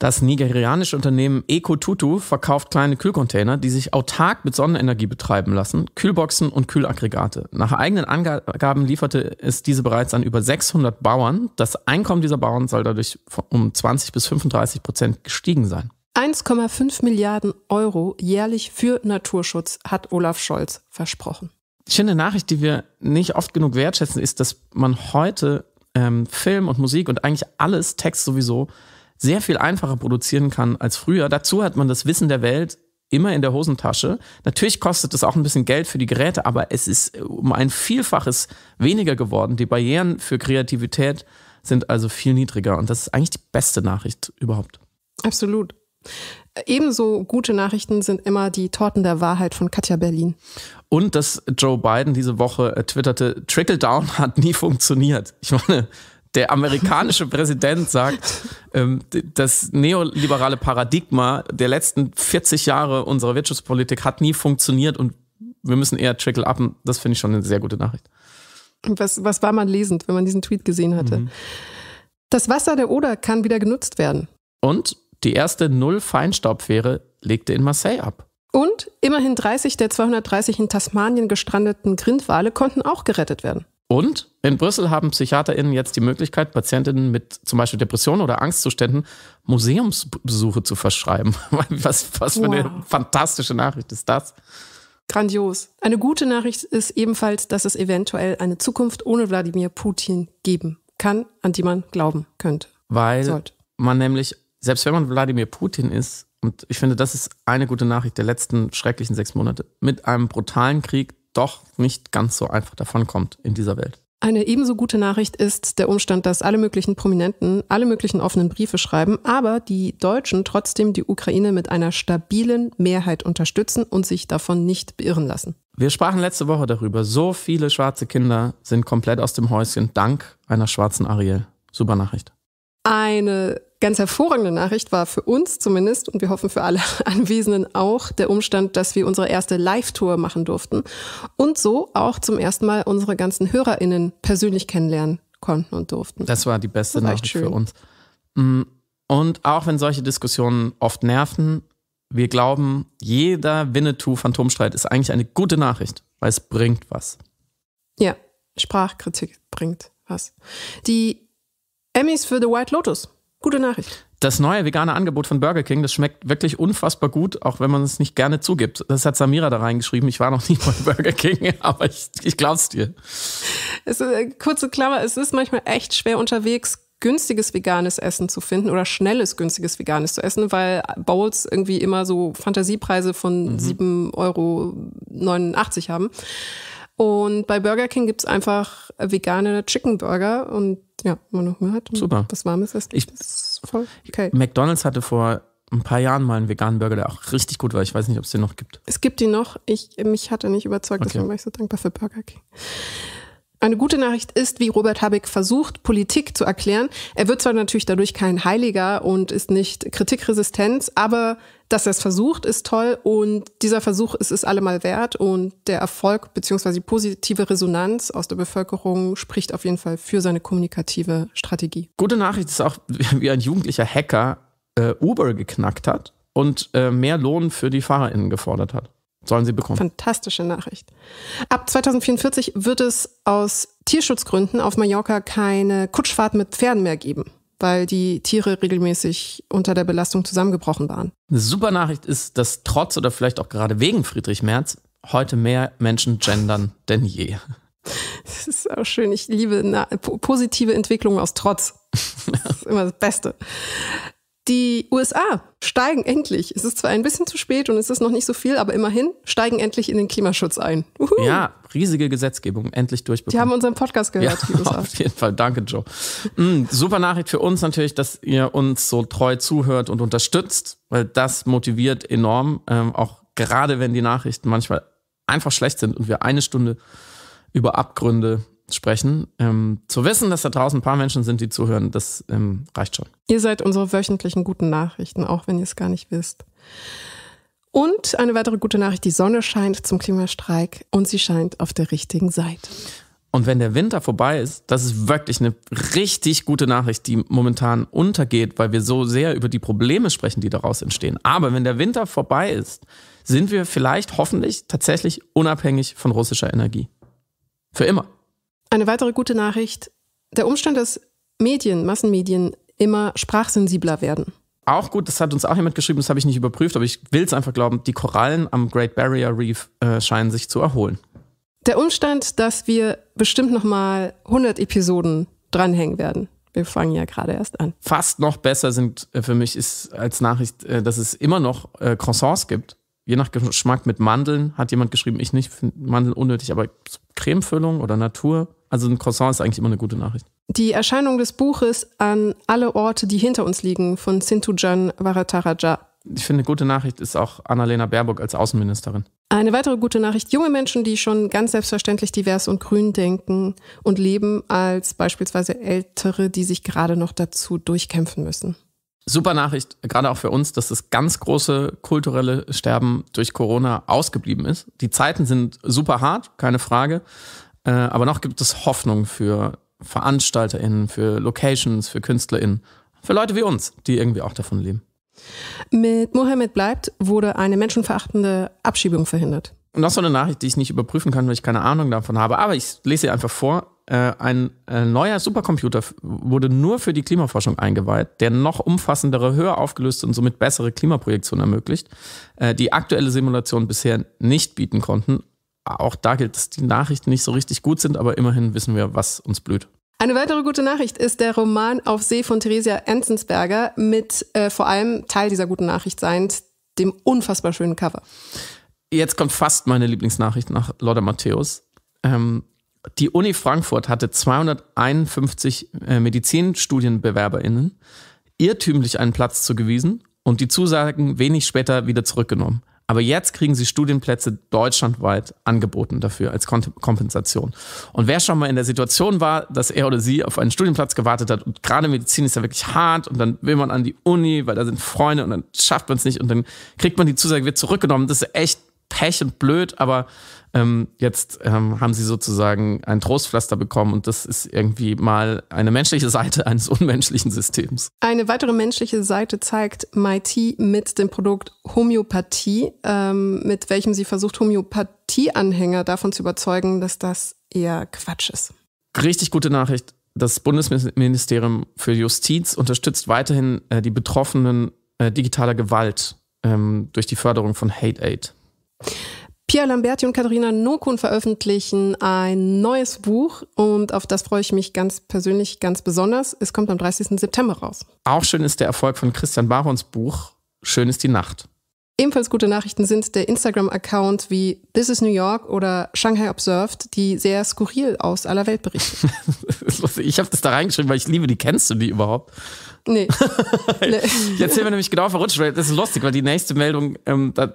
Das nigerianische Unternehmen EcoTutu verkauft kleine Kühlcontainer, die sich autark mit Sonnenenergie betreiben lassen, Kühlboxen und Kühlaggregate. Nach eigenen Angaben lieferte es diese bereits an über 600 Bauern. Das Einkommen dieser Bauern soll dadurch um 20 bis 35 Prozent gestiegen sein. 1,5 Milliarden Euro jährlich für Naturschutz hat Olaf Scholz versprochen. Ich finde, eine Nachricht, die wir nicht oft genug wertschätzen, ist, dass man heute ähm, Film und Musik und eigentlich alles, Text sowieso, sehr viel einfacher produzieren kann als früher. Dazu hat man das Wissen der Welt immer in der Hosentasche. Natürlich kostet es auch ein bisschen Geld für die Geräte, aber es ist äh, um ein Vielfaches weniger geworden. Die Barrieren für Kreativität sind also viel niedriger und das ist eigentlich die beste Nachricht überhaupt. Absolut. Ebenso gute Nachrichten sind immer die Torten der Wahrheit von Katja Berlin. Und dass Joe Biden diese Woche äh, twitterte, Trickle-Down hat nie funktioniert. Ich meine, der amerikanische Präsident sagt, ähm, das neoliberale Paradigma der letzten 40 Jahre unserer Wirtschaftspolitik hat nie funktioniert und wir müssen eher trickle upen. Das finde ich schon eine sehr gute Nachricht. Was, was war man lesend, wenn man diesen Tweet gesehen hatte? Mhm. Das Wasser der Oder kann wieder genutzt werden. Und die erste Null-Feinstaubfähre legte in Marseille ab. Und immerhin 30 der 230 in Tasmanien gestrandeten Grindwale konnten auch gerettet werden. Und in Brüssel haben PsychiaterInnen jetzt die Möglichkeit, PatientInnen mit zum Beispiel Depressionen oder Angstzuständen Museumsbesuche zu verschreiben. Was, was für wow. eine fantastische Nachricht ist das? Grandios. Eine gute Nachricht ist ebenfalls, dass es eventuell eine Zukunft ohne Wladimir Putin geben kann, an die man glauben könnte. Weil sollte. man nämlich, selbst wenn man Wladimir Putin ist, und ich finde, das ist eine gute Nachricht der letzten schrecklichen sechs Monate, mit einem brutalen Krieg doch nicht ganz so einfach davonkommt in dieser Welt. Eine ebenso gute Nachricht ist der Umstand, dass alle möglichen Prominenten alle möglichen offenen Briefe schreiben, aber die Deutschen trotzdem die Ukraine mit einer stabilen Mehrheit unterstützen und sich davon nicht beirren lassen. Wir sprachen letzte Woche darüber. So viele schwarze Kinder sind komplett aus dem Häuschen dank einer schwarzen Ariel. Super Nachricht. Eine ganz hervorragende Nachricht war für uns zumindest und wir hoffen für alle Anwesenden auch der Umstand, dass wir unsere erste Live-Tour machen durften und so auch zum ersten Mal unsere ganzen HörerInnen persönlich kennenlernen konnten und durften. Das war die beste war Nachricht schön. für uns. Mm, und auch wenn solche Diskussionen oft nerven, wir glauben, jeder Winnetou-Phantomstreit ist eigentlich eine gute Nachricht, weil es bringt was. Ja, Sprachkritik bringt was. Die Emmys für The White Lotus Gute Nachricht. Das neue vegane Angebot von Burger King, das schmeckt wirklich unfassbar gut, auch wenn man es nicht gerne zugibt. Das hat Samira da reingeschrieben. Ich war noch nie bei Burger King, aber ich, ich glaub's dir. Ist, äh, kurze Klammer, es ist manchmal echt schwer unterwegs günstiges veganes Essen zu finden oder schnelles günstiges veganes zu essen, weil Bowls irgendwie immer so Fantasiepreise von mhm. 7,89 Euro haben. Und bei Burger King gibt's einfach vegane Chicken Burger und ja, man noch mehr hat. Super. Was warmes ist, ich, ist voll. Okay. McDonalds hatte vor ein paar Jahren mal einen veganen Burger, der auch richtig gut war. Ich weiß nicht, ob es den noch gibt. Es gibt ihn noch. Ich, mich hatte nicht überzeugt, okay. deswegen war ich so dankbar für Burger King. Eine gute Nachricht ist, wie Robert Habeck versucht, Politik zu erklären. Er wird zwar natürlich dadurch kein Heiliger und ist nicht kritikresistent, aber dass er es versucht, ist toll und dieser Versuch ist es allemal wert und der Erfolg bzw. die positive Resonanz aus der Bevölkerung spricht auf jeden Fall für seine kommunikative Strategie. Gute Nachricht ist auch, wie ein jugendlicher Hacker äh, Uber geknackt hat und äh, mehr Lohn für die FahrerInnen gefordert hat. Sollen sie bekommen. Fantastische Nachricht. Ab 2044 wird es aus Tierschutzgründen auf Mallorca keine Kutschfahrt mit Pferden mehr geben weil die Tiere regelmäßig unter der Belastung zusammengebrochen waren. Eine super Nachricht ist, dass trotz oder vielleicht auch gerade wegen Friedrich Merz heute mehr Menschen gendern denn je. Das ist auch schön. Ich liebe positive Entwicklungen aus Trotz. Das ist immer das Beste. Die USA steigen endlich. Es ist zwar ein bisschen zu spät und es ist noch nicht so viel, aber immerhin steigen endlich in den Klimaschutz ein. Uhu. Ja, riesige Gesetzgebung, endlich durchbekommen. Die haben unseren Podcast gehört, ja, die USA. Auf jeden Fall, danke Joe. Mhm, super Nachricht für uns natürlich, dass ihr uns so treu zuhört und unterstützt, weil das motiviert enorm, ähm, auch gerade wenn die Nachrichten manchmal einfach schlecht sind und wir eine Stunde über Abgründe sprechen. Ähm, zu wissen, dass da draußen ein paar Menschen sind, die zuhören, das ähm, reicht schon. Ihr seid unsere wöchentlichen guten Nachrichten, auch wenn ihr es gar nicht wisst. Und eine weitere gute Nachricht, die Sonne scheint zum Klimastreik und sie scheint auf der richtigen Seite. Und wenn der Winter vorbei ist, das ist wirklich eine richtig gute Nachricht, die momentan untergeht, weil wir so sehr über die Probleme sprechen, die daraus entstehen. Aber wenn der Winter vorbei ist, sind wir vielleicht hoffentlich tatsächlich unabhängig von russischer Energie. Für immer. Eine weitere gute Nachricht, der Umstand, dass Medien, Massenmedien immer sprachsensibler werden. Auch gut, das hat uns auch jemand geschrieben, das habe ich nicht überprüft, aber ich will es einfach glauben, die Korallen am Great Barrier Reef äh, scheinen sich zu erholen. Der Umstand, dass wir bestimmt nochmal 100 Episoden dranhängen werden. Wir fangen ja gerade erst an. Fast noch besser sind äh, für mich ist als Nachricht, äh, dass es immer noch äh, Croissants gibt. Je nach Geschmack mit Mandeln hat jemand geschrieben, ich nicht, finde Mandeln unnötig, aber Cremefüllung oder Natur also ein Croissant ist eigentlich immer eine gute Nachricht. Die Erscheinung des Buches an alle Orte, die hinter uns liegen, von Sintujan Varataraja. Ich finde, eine gute Nachricht ist auch Annalena Baerbock als Außenministerin. Eine weitere gute Nachricht, junge Menschen, die schon ganz selbstverständlich divers und grün denken und leben, als beispielsweise Ältere, die sich gerade noch dazu durchkämpfen müssen. Super Nachricht, gerade auch für uns, dass das ganz große kulturelle Sterben durch Corona ausgeblieben ist. Die Zeiten sind super hart, keine Frage. Äh, aber noch gibt es Hoffnung für VeranstalterInnen, für Locations, für KünstlerInnen, für Leute wie uns, die irgendwie auch davon leben. Mit Mohammed bleibt wurde eine menschenverachtende Abschiebung verhindert. Und noch so eine Nachricht, die ich nicht überprüfen kann, weil ich keine Ahnung davon habe. Aber ich lese sie einfach vor. Äh, ein äh, neuer Supercomputer wurde nur für die Klimaforschung eingeweiht, der noch umfassendere, höher aufgelöste und somit bessere Klimaprojektionen ermöglicht, die aktuelle Simulationen bisher nicht bieten konnten auch da gilt, dass die Nachrichten nicht so richtig gut sind, aber immerhin wissen wir, was uns blüht. Eine weitere gute Nachricht ist der Roman Auf See von Theresia Enzensberger mit äh, vor allem Teil dieser guten Nachricht seiend, dem unfassbar schönen Cover. Jetzt kommt fast meine Lieblingsnachricht nach Lotta Matthäus. Ähm, die Uni Frankfurt hatte 251 äh, Medizinstudienbewerberinnen irrtümlich einen Platz zugewiesen und die Zusagen wenig später wieder zurückgenommen. Aber jetzt kriegen sie Studienplätze deutschlandweit angeboten dafür als Kompensation. Und wer schon mal in der Situation war, dass er oder sie auf einen Studienplatz gewartet hat, und gerade Medizin ist ja wirklich hart und dann will man an die Uni, weil da sind Freunde und dann schafft man es nicht und dann kriegt man die Zusage, wird zurückgenommen. Das ist echt Pech und blöd, aber ähm, jetzt ähm, haben sie sozusagen ein Trostpflaster bekommen und das ist irgendwie mal eine menschliche Seite eines unmenschlichen Systems. Eine weitere menschliche Seite zeigt MIT mit dem Produkt Homöopathie, ähm, mit welchem sie versucht, Homöopathie-Anhänger davon zu überzeugen, dass das eher Quatsch ist. Richtig gute Nachricht. Das Bundesministerium für Justiz unterstützt weiterhin äh, die Betroffenen äh, digitaler Gewalt ähm, durch die Förderung von Hate Aid. Pierre Lamberti und Katharina Nokun veröffentlichen ein neues Buch und auf das freue ich mich ganz persönlich ganz besonders. Es kommt am 30. September raus. Auch schön ist der Erfolg von Christian Barons Buch Schön ist die Nacht. Ebenfalls gute Nachrichten sind der Instagram-Account wie This is New York oder Shanghai Observed, die sehr skurril aus aller Welt berichten. ich habe das da reingeschrieben, weil ich liebe die. Kennst du die überhaupt? Nee. Jetzt sind wir nämlich genau verrutscht, weil das ist lustig, weil die nächste Meldung, ähm, da,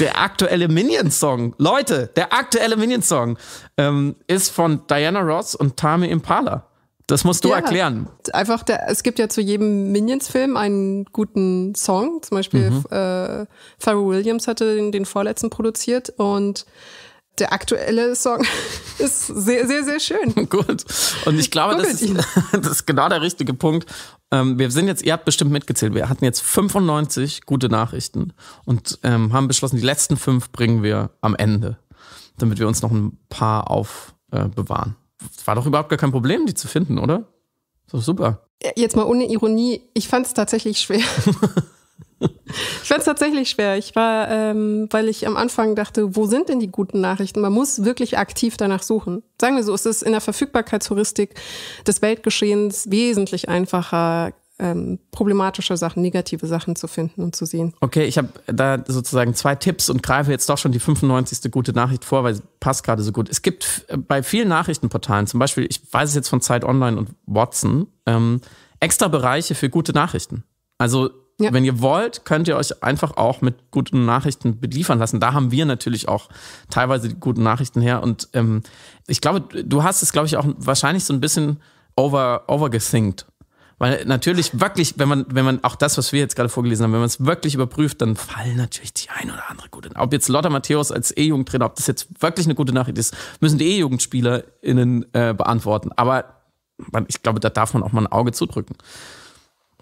der aktuelle Minions-Song, Leute, der aktuelle Minions-Song ähm, ist von Diana Ross und Tame Impala. Das musst du ja, erklären. Einfach, der, es gibt ja zu jedem Minions-Film einen guten Song. Zum Beispiel mhm. äh, Pharrell Williams hatte den, den vorletzten produziert und der aktuelle Song ist sehr, sehr, sehr schön. Gut. Und ich glaube, das ist, das ist, genau der richtige Punkt. Ähm, wir sind jetzt, ihr habt bestimmt mitgezählt, wir hatten jetzt 95 gute Nachrichten und ähm, haben beschlossen, die letzten fünf bringen wir am Ende, damit wir uns noch ein paar aufbewahren. Äh, War doch überhaupt gar kein Problem, die zu finden, oder? So super. Jetzt mal ohne Ironie, ich fand es tatsächlich schwer. Ich fand es tatsächlich schwer. Ich war, ähm, weil ich am Anfang dachte, wo sind denn die guten Nachrichten? Man muss wirklich aktiv danach suchen. Sagen wir so, es ist in der Verfügbarkeitsheuristik des Weltgeschehens wesentlich einfacher, ähm, problematische Sachen, negative Sachen zu finden und zu sehen. Okay, ich habe da sozusagen zwei Tipps und greife jetzt doch schon die 95. gute Nachricht vor, weil sie passt gerade so gut. Es gibt äh, bei vielen Nachrichtenportalen, zum Beispiel, ich weiß es jetzt von Zeit Online und Watson, ähm, extra Bereiche für gute Nachrichten. Also ja. Wenn ihr wollt, könnt ihr euch einfach auch mit guten Nachrichten beliefern lassen. Da haben wir natürlich auch teilweise die guten Nachrichten her. Und ähm, ich glaube, du hast es, glaube ich, auch wahrscheinlich so ein bisschen over, overgethinkt. Weil natürlich wirklich, wenn man, wenn man auch das, was wir jetzt gerade vorgelesen haben, wenn man es wirklich überprüft, dann fallen natürlich die ein oder andere gute. Ob jetzt Lotta Matthäus als E-Jugendtrainer, ob das jetzt wirklich eine gute Nachricht ist, müssen die E-JugendspielerInnen äh, beantworten. Aber ich glaube, da darf man auch mal ein Auge zudrücken.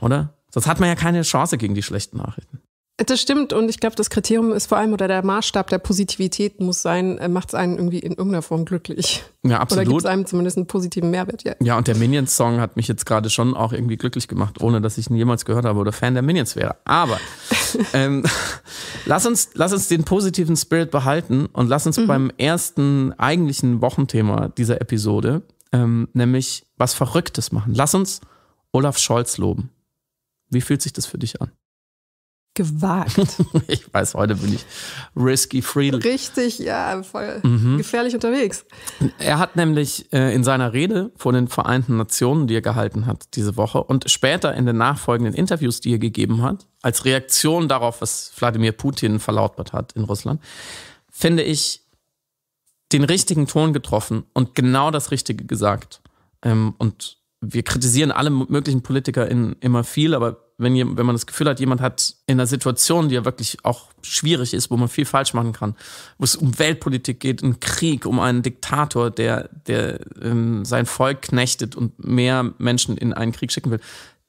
Oder? Sonst hat man ja keine Chance gegen die schlechten Nachrichten. Das stimmt und ich glaube, das Kriterium ist vor allem oder der Maßstab der Positivität muss sein, äh, macht es einen irgendwie in irgendeiner Form glücklich. Ja, absolut. Oder gibt es einem zumindest einen positiven Mehrwert. Ja, ja und der Minions-Song hat mich jetzt gerade schon auch irgendwie glücklich gemacht, ohne dass ich ihn jemals gehört habe oder Fan der Minions wäre. Aber ähm, lass, uns, lass uns den positiven Spirit behalten und lass uns mhm. beim ersten eigentlichen Wochenthema dieser Episode, ähm, nämlich was Verrücktes machen. Lass uns Olaf Scholz loben. Wie fühlt sich das für dich an? Gewagt. ich weiß, heute bin ich risky free. Richtig, ja, voll mhm. gefährlich unterwegs. Er hat nämlich äh, in seiner Rede vor den Vereinten Nationen, die er gehalten hat diese Woche und später in den nachfolgenden Interviews, die er gegeben hat, als Reaktion darauf, was Wladimir Putin verlautbart hat in Russland, finde ich den richtigen Ton getroffen und genau das Richtige gesagt. Ähm, und wir kritisieren alle möglichen PolitikerInnen immer viel, aber wenn, je, wenn man das Gefühl hat, jemand hat in einer Situation, die ja wirklich auch schwierig ist, wo man viel falsch machen kann, wo es um Weltpolitik geht, um Krieg, um einen Diktator, der, der ähm, sein Volk knechtet und mehr Menschen in einen Krieg schicken will,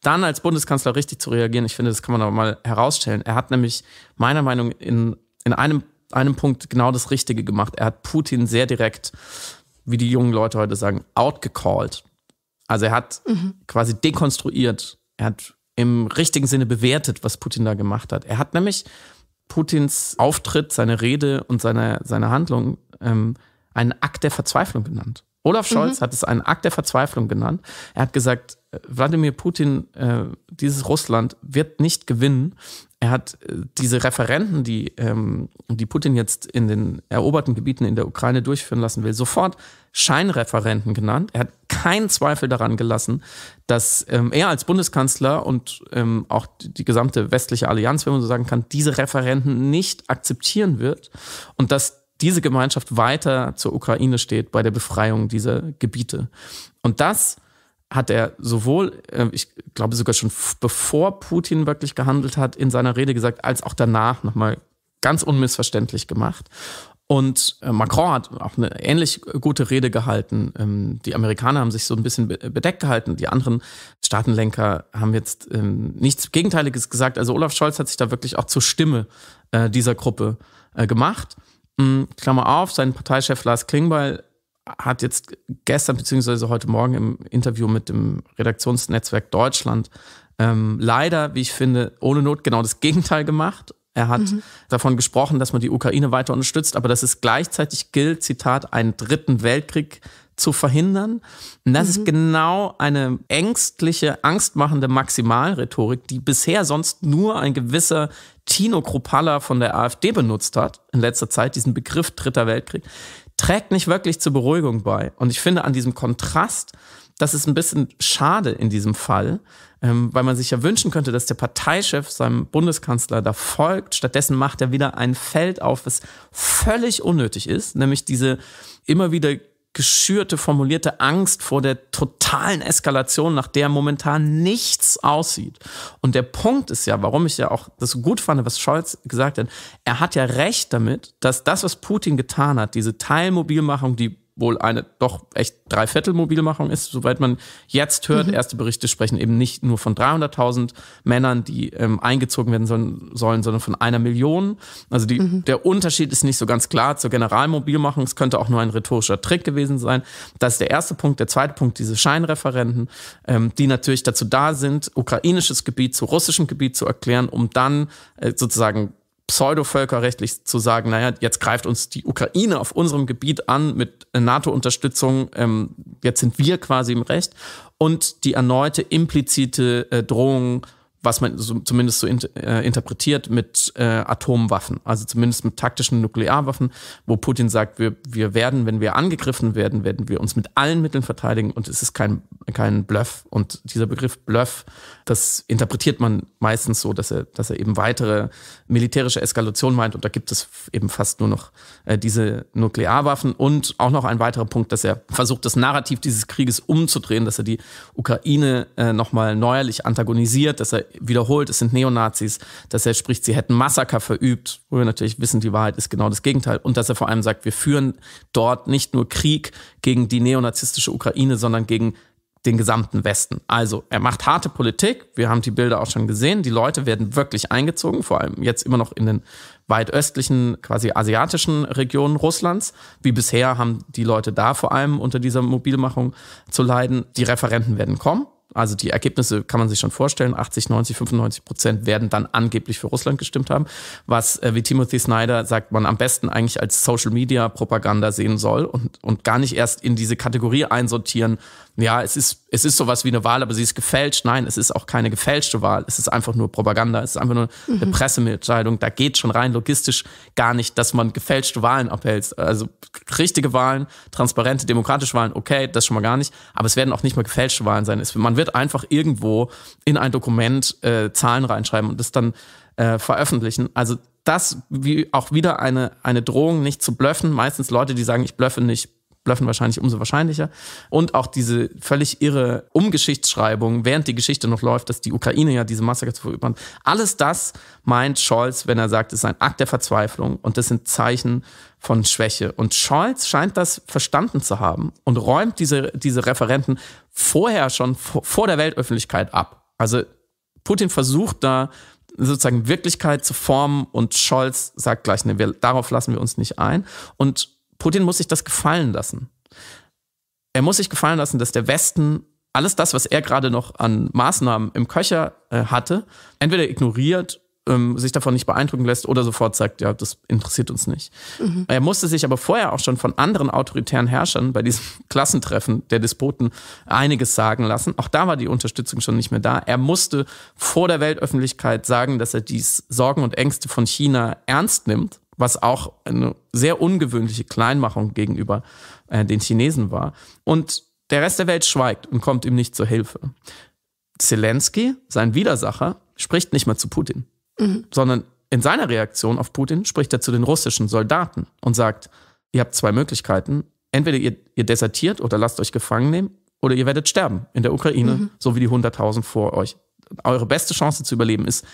dann als Bundeskanzler richtig zu reagieren, ich finde, das kann man aber mal herausstellen. Er hat nämlich meiner Meinung nach in, in einem, einem Punkt genau das Richtige gemacht. Er hat Putin sehr direkt, wie die jungen Leute heute sagen, outgecalled also er hat mhm. quasi dekonstruiert, er hat im richtigen Sinne bewertet, was Putin da gemacht hat. Er hat nämlich Putins Auftritt, seine Rede und seine, seine Handlung ähm, einen Akt der Verzweiflung genannt. Olaf mhm. Scholz mhm. hat es einen Akt der Verzweiflung genannt. Er hat gesagt, äh, Wladimir Putin, äh, dieses Russland wird nicht gewinnen er hat äh, diese Referenten, die, ähm, die Putin jetzt in den eroberten Gebieten in der Ukraine durchführen lassen will, sofort Scheinreferenten genannt. Er hat keinen Zweifel daran gelassen, dass ähm, er als Bundeskanzler und ähm, auch die gesamte westliche Allianz, wenn man so sagen kann, diese Referenten nicht akzeptieren wird und dass diese Gemeinschaft weiter zur Ukraine steht bei der Befreiung dieser Gebiete. Und das hat er sowohl, äh, ich glaube sogar schon bevor Putin wirklich gehandelt hat, in seiner Rede gesagt, als auch danach nochmal ganz unmissverständlich gemacht. Und äh, Macron hat auch eine ähnlich gute Rede gehalten. Ähm, die Amerikaner haben sich so ein bisschen bedeckt gehalten. Die anderen Staatenlenker haben jetzt ähm, nichts Gegenteiliges gesagt. Also Olaf Scholz hat sich da wirklich auch zur Stimme äh, dieser Gruppe gemacht. Mm, Klammer auf, sein Parteichef Lars Klingbeil hat jetzt gestern beziehungsweise heute Morgen im Interview mit dem Redaktionsnetzwerk Deutschland ähm, leider, wie ich finde, ohne Not genau das Gegenteil gemacht. Er hat mhm. davon gesprochen, dass man die Ukraine weiter unterstützt, aber dass es gleichzeitig gilt, Zitat, einen dritten Weltkrieg zu verhindern. Und das mhm. ist genau eine ängstliche, angstmachende Maximalrhetorik, die bisher sonst nur ein gewisser Tino Kropalla von der AfD benutzt hat in letzter Zeit, diesen Begriff Dritter Weltkrieg trägt nicht wirklich zur Beruhigung bei. Und ich finde an diesem Kontrast, das ist ein bisschen schade in diesem Fall, ähm, weil man sich ja wünschen könnte, dass der Parteichef seinem Bundeskanzler da folgt. Stattdessen macht er wieder ein Feld auf, was völlig unnötig ist, nämlich diese immer wieder geschürte, formulierte Angst vor der totalen Eskalation, nach der momentan nichts aussieht. Und der Punkt ist ja, warum ich ja auch das so gut fand, was Scholz gesagt hat, er hat ja recht damit, dass das, was Putin getan hat, diese Teilmobilmachung, die wohl eine doch echt Dreiviertel-Mobilmachung ist. Soweit man jetzt hört, mhm. erste Berichte sprechen eben nicht nur von 300.000 Männern, die ähm, eingezogen werden sollen, sollen, sondern von einer Million. Also die, mhm. der Unterschied ist nicht so ganz klar zur Generalmobilmachung. Es könnte auch nur ein rhetorischer Trick gewesen sein. Das ist der erste Punkt. Der zweite Punkt, diese Scheinreferenten, ähm, die natürlich dazu da sind, ukrainisches Gebiet zu russischem Gebiet zu erklären, um dann äh, sozusagen pseudovölkerrechtlich zu sagen, naja, jetzt greift uns die Ukraine auf unserem Gebiet an mit NATO-Unterstützung, ähm, jetzt sind wir quasi im Recht und die erneute implizite äh, Drohung was man so, zumindest so in, äh, interpretiert mit äh, Atomwaffen, also zumindest mit taktischen Nuklearwaffen, wo Putin sagt, wir, wir werden, wenn wir angegriffen werden, werden wir uns mit allen Mitteln verteidigen und es ist kein, kein Bluff. Und dieser Begriff Bluff, das interpretiert man meistens so, dass er, dass er eben weitere militärische Eskalation meint und da gibt es eben fast nur noch äh, diese Nuklearwaffen und auch noch ein weiterer Punkt, dass er versucht, das Narrativ dieses Krieges umzudrehen, dass er die Ukraine äh, nochmal neuerlich antagonisiert, dass er wiederholt, es sind Neonazis, dass er spricht, sie hätten Massaker verübt, wo wir natürlich wissen, die Wahrheit ist genau das Gegenteil. Und dass er vor allem sagt, wir führen dort nicht nur Krieg gegen die neonazistische Ukraine, sondern gegen den gesamten Westen. Also er macht harte Politik. Wir haben die Bilder auch schon gesehen. Die Leute werden wirklich eingezogen, vor allem jetzt immer noch in den weit östlichen, quasi asiatischen Regionen Russlands. Wie bisher haben die Leute da vor allem unter dieser Mobilmachung zu leiden. Die Referenten werden kommen. Also die Ergebnisse kann man sich schon vorstellen. 80, 90, 95 Prozent werden dann angeblich für Russland gestimmt haben, was, äh, wie Timothy Snyder sagt, man am besten eigentlich als Social-Media-Propaganda sehen soll und, und gar nicht erst in diese Kategorie einsortieren, ja, es ist, es ist sowas wie eine Wahl, aber sie ist gefälscht. Nein, es ist auch keine gefälschte Wahl. Es ist einfach nur Propaganda. Es ist einfach nur mhm. eine Pressemitteilung. Da geht schon rein logistisch gar nicht, dass man gefälschte Wahlen abhält. Also richtige Wahlen, transparente, demokratische Wahlen, okay, das schon mal gar nicht. Aber es werden auch nicht mal gefälschte Wahlen sein. Es, man wird einfach irgendwo in ein Dokument äh, Zahlen reinschreiben und das dann äh, veröffentlichen. Also das wie auch wieder eine, eine Drohung, nicht zu blöffen. Meistens Leute, die sagen, ich blöffe nicht, Bluffen wahrscheinlich umso wahrscheinlicher. Und auch diese völlig irre Umgeschichtsschreibung, während die Geschichte noch läuft, dass die Ukraine ja diese Massaker zu verüben hat. Alles das meint Scholz, wenn er sagt, es ist ein Akt der Verzweiflung und das sind Zeichen von Schwäche. Und Scholz scheint das verstanden zu haben und räumt diese, diese Referenten vorher schon vor, der Weltöffentlichkeit ab. Also Putin versucht da sozusagen Wirklichkeit zu formen und Scholz sagt gleich, ne, wir, darauf lassen wir uns nicht ein. Und Putin muss sich das gefallen lassen. Er muss sich gefallen lassen, dass der Westen alles das, was er gerade noch an Maßnahmen im Köcher äh, hatte, entweder ignoriert, ähm, sich davon nicht beeindrucken lässt oder sofort sagt, ja, das interessiert uns nicht. Mhm. Er musste sich aber vorher auch schon von anderen autoritären Herrschern bei diesem Klassentreffen der Despoten einiges sagen lassen. Auch da war die Unterstützung schon nicht mehr da. Er musste vor der Weltöffentlichkeit sagen, dass er dies Sorgen und Ängste von China ernst nimmt was auch eine sehr ungewöhnliche Kleinmachung gegenüber äh, den Chinesen war. Und der Rest der Welt schweigt und kommt ihm nicht zur Hilfe. Zelensky, sein Widersacher, spricht nicht mehr zu Putin, mhm. sondern in seiner Reaktion auf Putin spricht er zu den russischen Soldaten und sagt, ihr habt zwei Möglichkeiten. Entweder ihr, ihr desertiert oder lasst euch gefangen nehmen oder ihr werdet sterben in der Ukraine, mhm. so wie die 100.000 vor euch eure beste Chance zu überleben ist,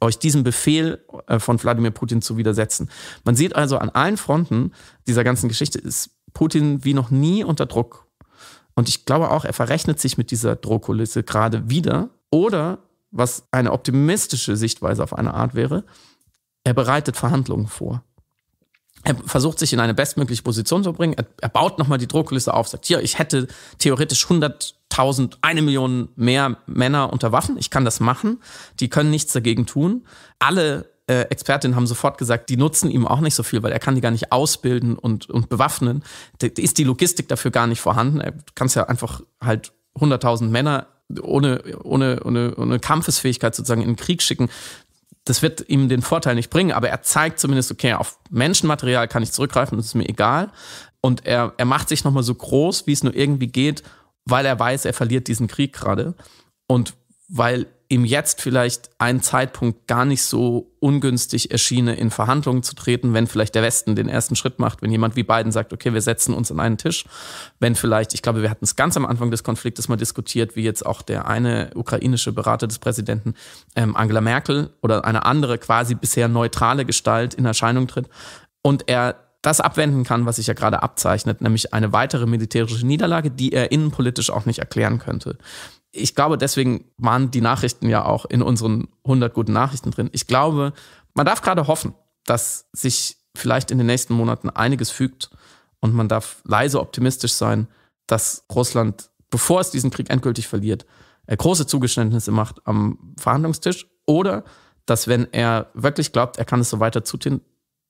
euch diesem Befehl äh, von Wladimir Putin zu widersetzen. Man sieht also an allen Fronten dieser ganzen Geschichte ist Putin wie noch nie unter Druck. Und ich glaube auch, er verrechnet sich mit dieser Drohkulisse gerade wieder. Oder, was eine optimistische Sichtweise auf eine Art wäre, er bereitet Verhandlungen vor. Er versucht sich in eine bestmögliche Position zu bringen. Er, er baut nochmal die Drohkulisse auf, sagt, hier, ich hätte theoretisch 100 1000, eine Million mehr Männer unter Waffen. Ich kann das machen. Die können nichts dagegen tun. Alle äh, Expertinnen haben sofort gesagt, die nutzen ihm auch nicht so viel, weil er kann die gar nicht ausbilden und, und bewaffnen. Da ist die Logistik dafür gar nicht vorhanden. Er kann es ja einfach halt 100.000 Männer ohne, ohne, ohne, ohne Kampfesfähigkeit sozusagen in den Krieg schicken. Das wird ihm den Vorteil nicht bringen, aber er zeigt zumindest, okay, auf Menschenmaterial kann ich zurückgreifen, das ist mir egal. Und er, er macht sich nochmal so groß, wie es nur irgendwie geht, weil er weiß, er verliert diesen Krieg gerade und weil ihm jetzt vielleicht ein Zeitpunkt gar nicht so ungünstig erschiene, in Verhandlungen zu treten, wenn vielleicht der Westen den ersten Schritt macht, wenn jemand wie Biden sagt, okay, wir setzen uns an einen Tisch, wenn vielleicht, ich glaube, wir hatten es ganz am Anfang des Konfliktes mal diskutiert, wie jetzt auch der eine ukrainische Berater des Präsidenten ähm, Angela Merkel oder eine andere quasi bisher neutrale Gestalt in Erscheinung tritt und er das abwenden kann, was sich ja gerade abzeichnet, nämlich eine weitere militärische Niederlage, die er innenpolitisch auch nicht erklären könnte. Ich glaube, deswegen waren die Nachrichten ja auch in unseren 100 guten Nachrichten drin. Ich glaube, man darf gerade hoffen, dass sich vielleicht in den nächsten Monaten einiges fügt und man darf leise optimistisch sein, dass Russland, bevor es diesen Krieg endgültig verliert, äh, große Zugeständnisse macht am Verhandlungstisch oder dass wenn er wirklich glaubt, er kann es so weiter zutun,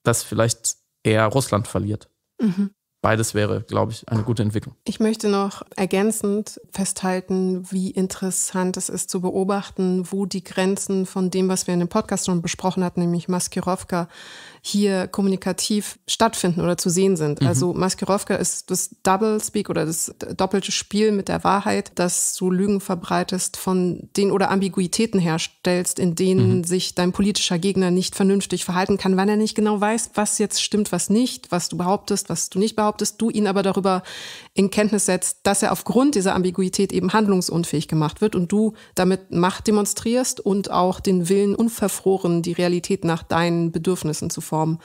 dass vielleicht eher Russland verliert. Mhm. Beides wäre, glaube ich, eine gute Entwicklung. Ich möchte noch ergänzend festhalten, wie interessant es ist zu beobachten, wo die Grenzen von dem, was wir in dem Podcast schon besprochen hatten, nämlich Maskirovka, hier kommunikativ stattfinden oder zu sehen sind. Mhm. Also Maskirovka ist das Double Speak oder das doppelte Spiel mit der Wahrheit, dass du Lügen verbreitest von den oder Ambiguitäten herstellst, in denen mhm. sich dein politischer Gegner nicht vernünftig verhalten kann, weil er nicht genau weiß, was jetzt stimmt, was nicht, was du behauptest, was du nicht behauptest, du ihn aber darüber in Kenntnis setzt, dass er aufgrund dieser Ambiguität eben handlungsunfähig gemacht wird und du damit Macht demonstrierst und auch den Willen unverfroren, die Realität nach deinen Bedürfnissen zu folgen. Unterform.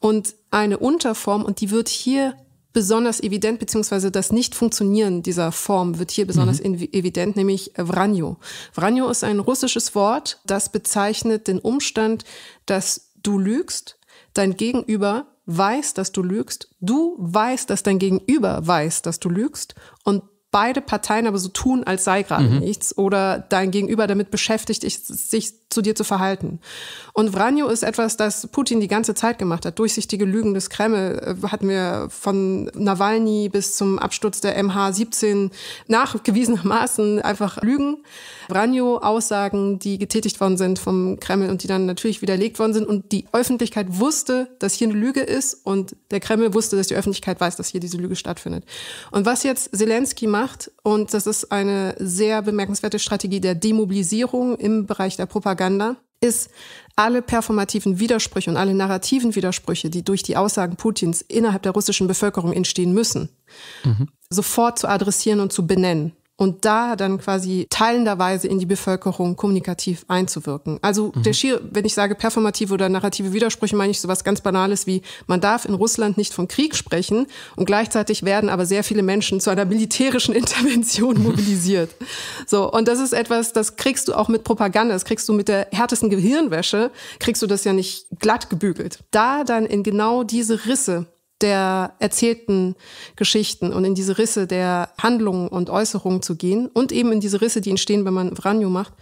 Und eine Unterform, und die wird hier besonders evident, beziehungsweise das Nicht-Funktionieren dieser Form wird hier besonders mhm. evident, nämlich Vranjo. Vranjo ist ein russisches Wort, das bezeichnet den Umstand, dass du lügst, dein Gegenüber weiß, dass du lügst, du weißt, dass dein Gegenüber weiß, dass du lügst und beide Parteien aber so tun, als sei gerade mhm. nichts oder dein Gegenüber damit beschäftigt, sich zu dir zu verhalten. Und Vranjo ist etwas, das Putin die ganze Zeit gemacht hat. Durchsichtige Lügen des Kreml äh, hatten wir von Nawalny bis zum Absturz der MH17 nachgewiesenermaßen einfach Lügen. Vranjo Aussagen, die getätigt worden sind vom Kreml und die dann natürlich widerlegt worden sind. Und die Öffentlichkeit wusste, dass hier eine Lüge ist und der Kreml wusste, dass die Öffentlichkeit weiß, dass hier diese Lüge stattfindet. Und was jetzt Zelensky macht, und das ist eine sehr bemerkenswerte Strategie der Demobilisierung im Bereich der Propaganda, Propaganda ist, alle performativen Widersprüche und alle narrativen Widersprüche, die durch die Aussagen Putins innerhalb der russischen Bevölkerung entstehen müssen, mhm. sofort zu adressieren und zu benennen und da dann quasi teilenderweise in die Bevölkerung kommunikativ einzuwirken. Also mhm. der schier, wenn ich sage performative oder narrative Widersprüche, meine ich sowas ganz Banales wie, man darf in Russland nicht von Krieg sprechen und gleichzeitig werden aber sehr viele Menschen zu einer militärischen Intervention mobilisiert. so, und das ist etwas, das kriegst du auch mit Propaganda, das kriegst du mit der härtesten Gehirnwäsche, kriegst du das ja nicht glatt gebügelt. Da dann in genau diese Risse der erzählten Geschichten und in diese Risse der Handlungen und Äußerungen zu gehen und eben in diese Risse, die entstehen, wenn man Vranjo macht.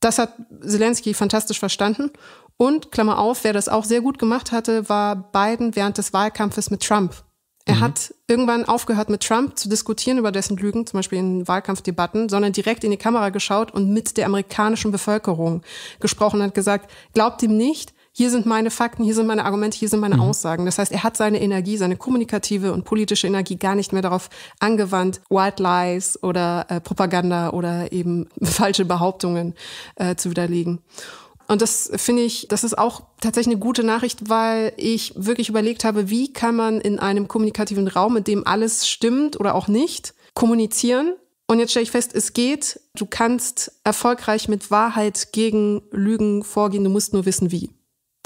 Das hat Zelensky fantastisch verstanden. Und Klammer auf, wer das auch sehr gut gemacht hatte, war Biden während des Wahlkampfes mit Trump. Er mhm. hat irgendwann aufgehört, mit Trump zu diskutieren über dessen Lügen, zum Beispiel in Wahlkampfdebatten, sondern direkt in die Kamera geschaut und mit der amerikanischen Bevölkerung gesprochen und hat gesagt, glaubt ihm nicht, hier sind meine Fakten, hier sind meine Argumente, hier sind meine mhm. Aussagen. Das heißt, er hat seine Energie, seine kommunikative und politische Energie gar nicht mehr darauf angewandt, Wild Lies oder äh, Propaganda oder eben falsche Behauptungen äh, zu widerlegen. Und das finde ich, das ist auch tatsächlich eine gute Nachricht, weil ich wirklich überlegt habe, wie kann man in einem kommunikativen Raum, in dem alles stimmt oder auch nicht, kommunizieren. Und jetzt stelle ich fest, es geht. Du kannst erfolgreich mit Wahrheit gegen Lügen vorgehen. Du musst nur wissen, wie.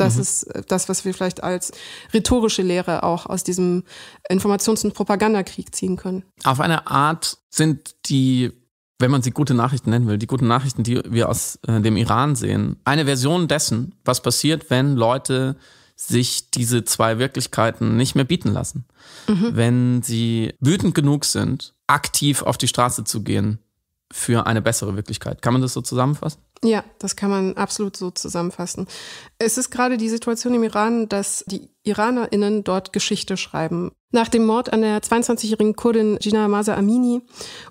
Das mhm. ist äh, das, was wir vielleicht als rhetorische Lehre auch aus diesem Informations- und Propagandakrieg ziehen können. Auf eine Art sind die, wenn man sie gute Nachrichten nennen will, die guten Nachrichten, die wir aus äh, dem Iran sehen, eine Version dessen, was passiert, wenn Leute sich diese zwei Wirklichkeiten nicht mehr bieten lassen. Mhm. Wenn sie wütend genug sind, aktiv auf die Straße zu gehen für eine bessere Wirklichkeit. Kann man das so zusammenfassen? Ja, das kann man absolut so zusammenfassen. Es ist gerade die Situation im Iran, dass die IranerInnen dort Geschichte schreiben. Nach dem Mord an der 22-jährigen Kurdin Gina Masa Amini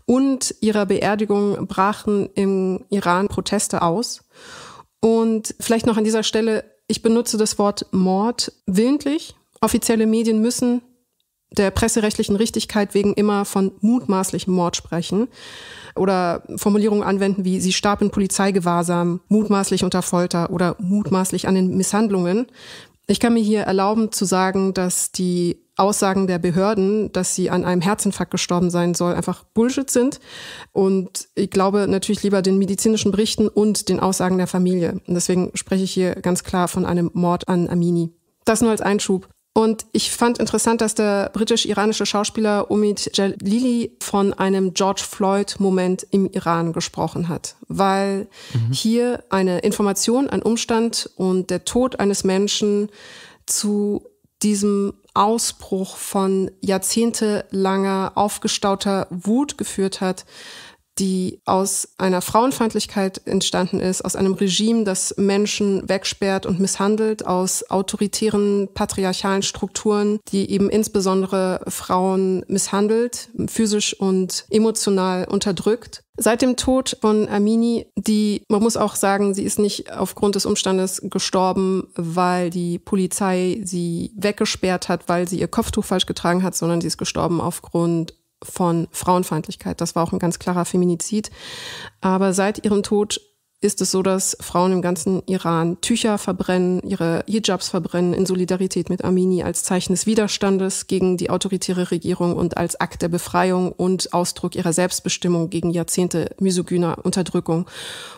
und ihrer Beerdigung brachen im Iran Proteste aus. Und vielleicht noch an dieser Stelle, ich benutze das Wort Mord willentlich. Offizielle Medien müssen der presserechtlichen Richtigkeit wegen immer von mutmaßlichem Mord sprechen oder Formulierungen anwenden wie sie starb in Polizeigewahrsam, mutmaßlich unter Folter oder mutmaßlich an den Misshandlungen. Ich kann mir hier erlauben zu sagen, dass die Aussagen der Behörden, dass sie an einem Herzinfarkt gestorben sein soll, einfach Bullshit sind. Und ich glaube natürlich lieber den medizinischen Berichten und den Aussagen der Familie. Und deswegen spreche ich hier ganz klar von einem Mord an Amini. Das nur als Einschub. Und ich fand interessant, dass der britisch-iranische Schauspieler Omid Jalili von einem George Floyd-Moment im Iran gesprochen hat, weil mhm. hier eine Information, ein Umstand und der Tod eines Menschen zu diesem Ausbruch von jahrzehntelanger aufgestauter Wut geführt hat, die aus einer Frauenfeindlichkeit entstanden ist, aus einem Regime, das Menschen wegsperrt und misshandelt, aus autoritären, patriarchalen Strukturen, die eben insbesondere Frauen misshandelt, physisch und emotional unterdrückt. Seit dem Tod von Amini, die, man muss auch sagen, sie ist nicht aufgrund des Umstandes gestorben, weil die Polizei sie weggesperrt hat, weil sie ihr Kopftuch falsch getragen hat, sondern sie ist gestorben aufgrund von Frauenfeindlichkeit. Das war auch ein ganz klarer Feminizid. Aber seit ihrem Tod ist es so, dass Frauen im ganzen Iran Tücher verbrennen, ihre Hijabs verbrennen in Solidarität mit Armini als Zeichen des Widerstandes gegen die autoritäre Regierung und als Akt der Befreiung und Ausdruck ihrer Selbstbestimmung gegen Jahrzehnte misogyner Unterdrückung.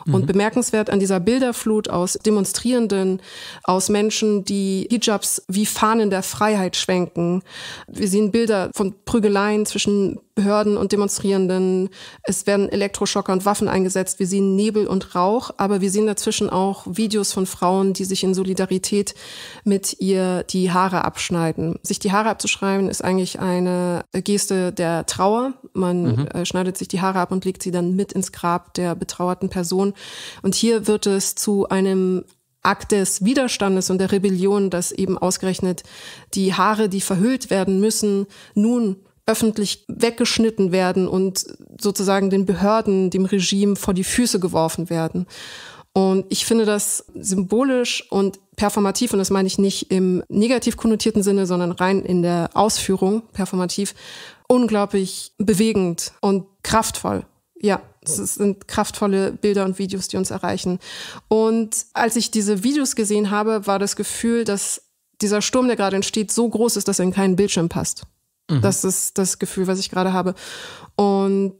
Mhm. Und bemerkenswert an dieser Bilderflut aus Demonstrierenden, aus Menschen, die Hijabs wie Fahnen der Freiheit schwenken. Wir sehen Bilder von Prügeleien zwischen Behörden und Demonstrierenden. Es werden Elektroschocker und Waffen eingesetzt. Wir sehen Nebel und Rauch auch, aber wir sehen dazwischen auch Videos von Frauen, die sich in Solidarität mit ihr die Haare abschneiden. Sich die Haare abzuschreiben ist eigentlich eine Geste der Trauer. Man mhm. äh, schneidet sich die Haare ab und legt sie dann mit ins Grab der betrauerten Person. Und hier wird es zu einem Akt des Widerstandes und der Rebellion, dass eben ausgerechnet die Haare, die verhüllt werden müssen, nun öffentlich weggeschnitten werden und sozusagen den Behörden, dem Regime vor die Füße geworfen werden. Und ich finde das symbolisch und performativ, und das meine ich nicht im negativ konnotierten Sinne, sondern rein in der Ausführung performativ, unglaublich bewegend und kraftvoll. Ja, es sind kraftvolle Bilder und Videos, die uns erreichen. Und als ich diese Videos gesehen habe, war das Gefühl, dass dieser Sturm, der gerade entsteht, so groß ist, dass er in keinen Bildschirm passt. Mhm. Das ist das Gefühl, was ich gerade habe. Und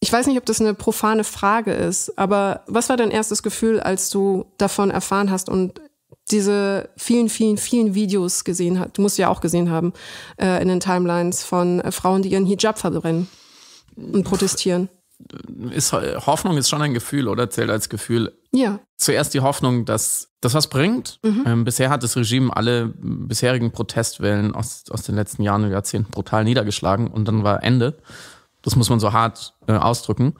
ich weiß nicht, ob das eine profane Frage ist, aber was war dein erstes Gefühl, als du davon erfahren hast und diese vielen, vielen, vielen Videos gesehen hast? Du musst ja auch gesehen haben äh, in den Timelines von äh, Frauen, die ihren Hijab verbrennen und protestieren ist äh, Hoffnung ist schon ein Gefühl, oder? Zählt als Gefühl. Ja. Zuerst die Hoffnung, dass das was bringt. Mhm. Ähm, bisher hat das Regime alle bisherigen Protestwellen aus, aus den letzten Jahren und Jahrzehnten brutal niedergeschlagen und dann war Ende. Das muss man so hart äh, ausdrücken.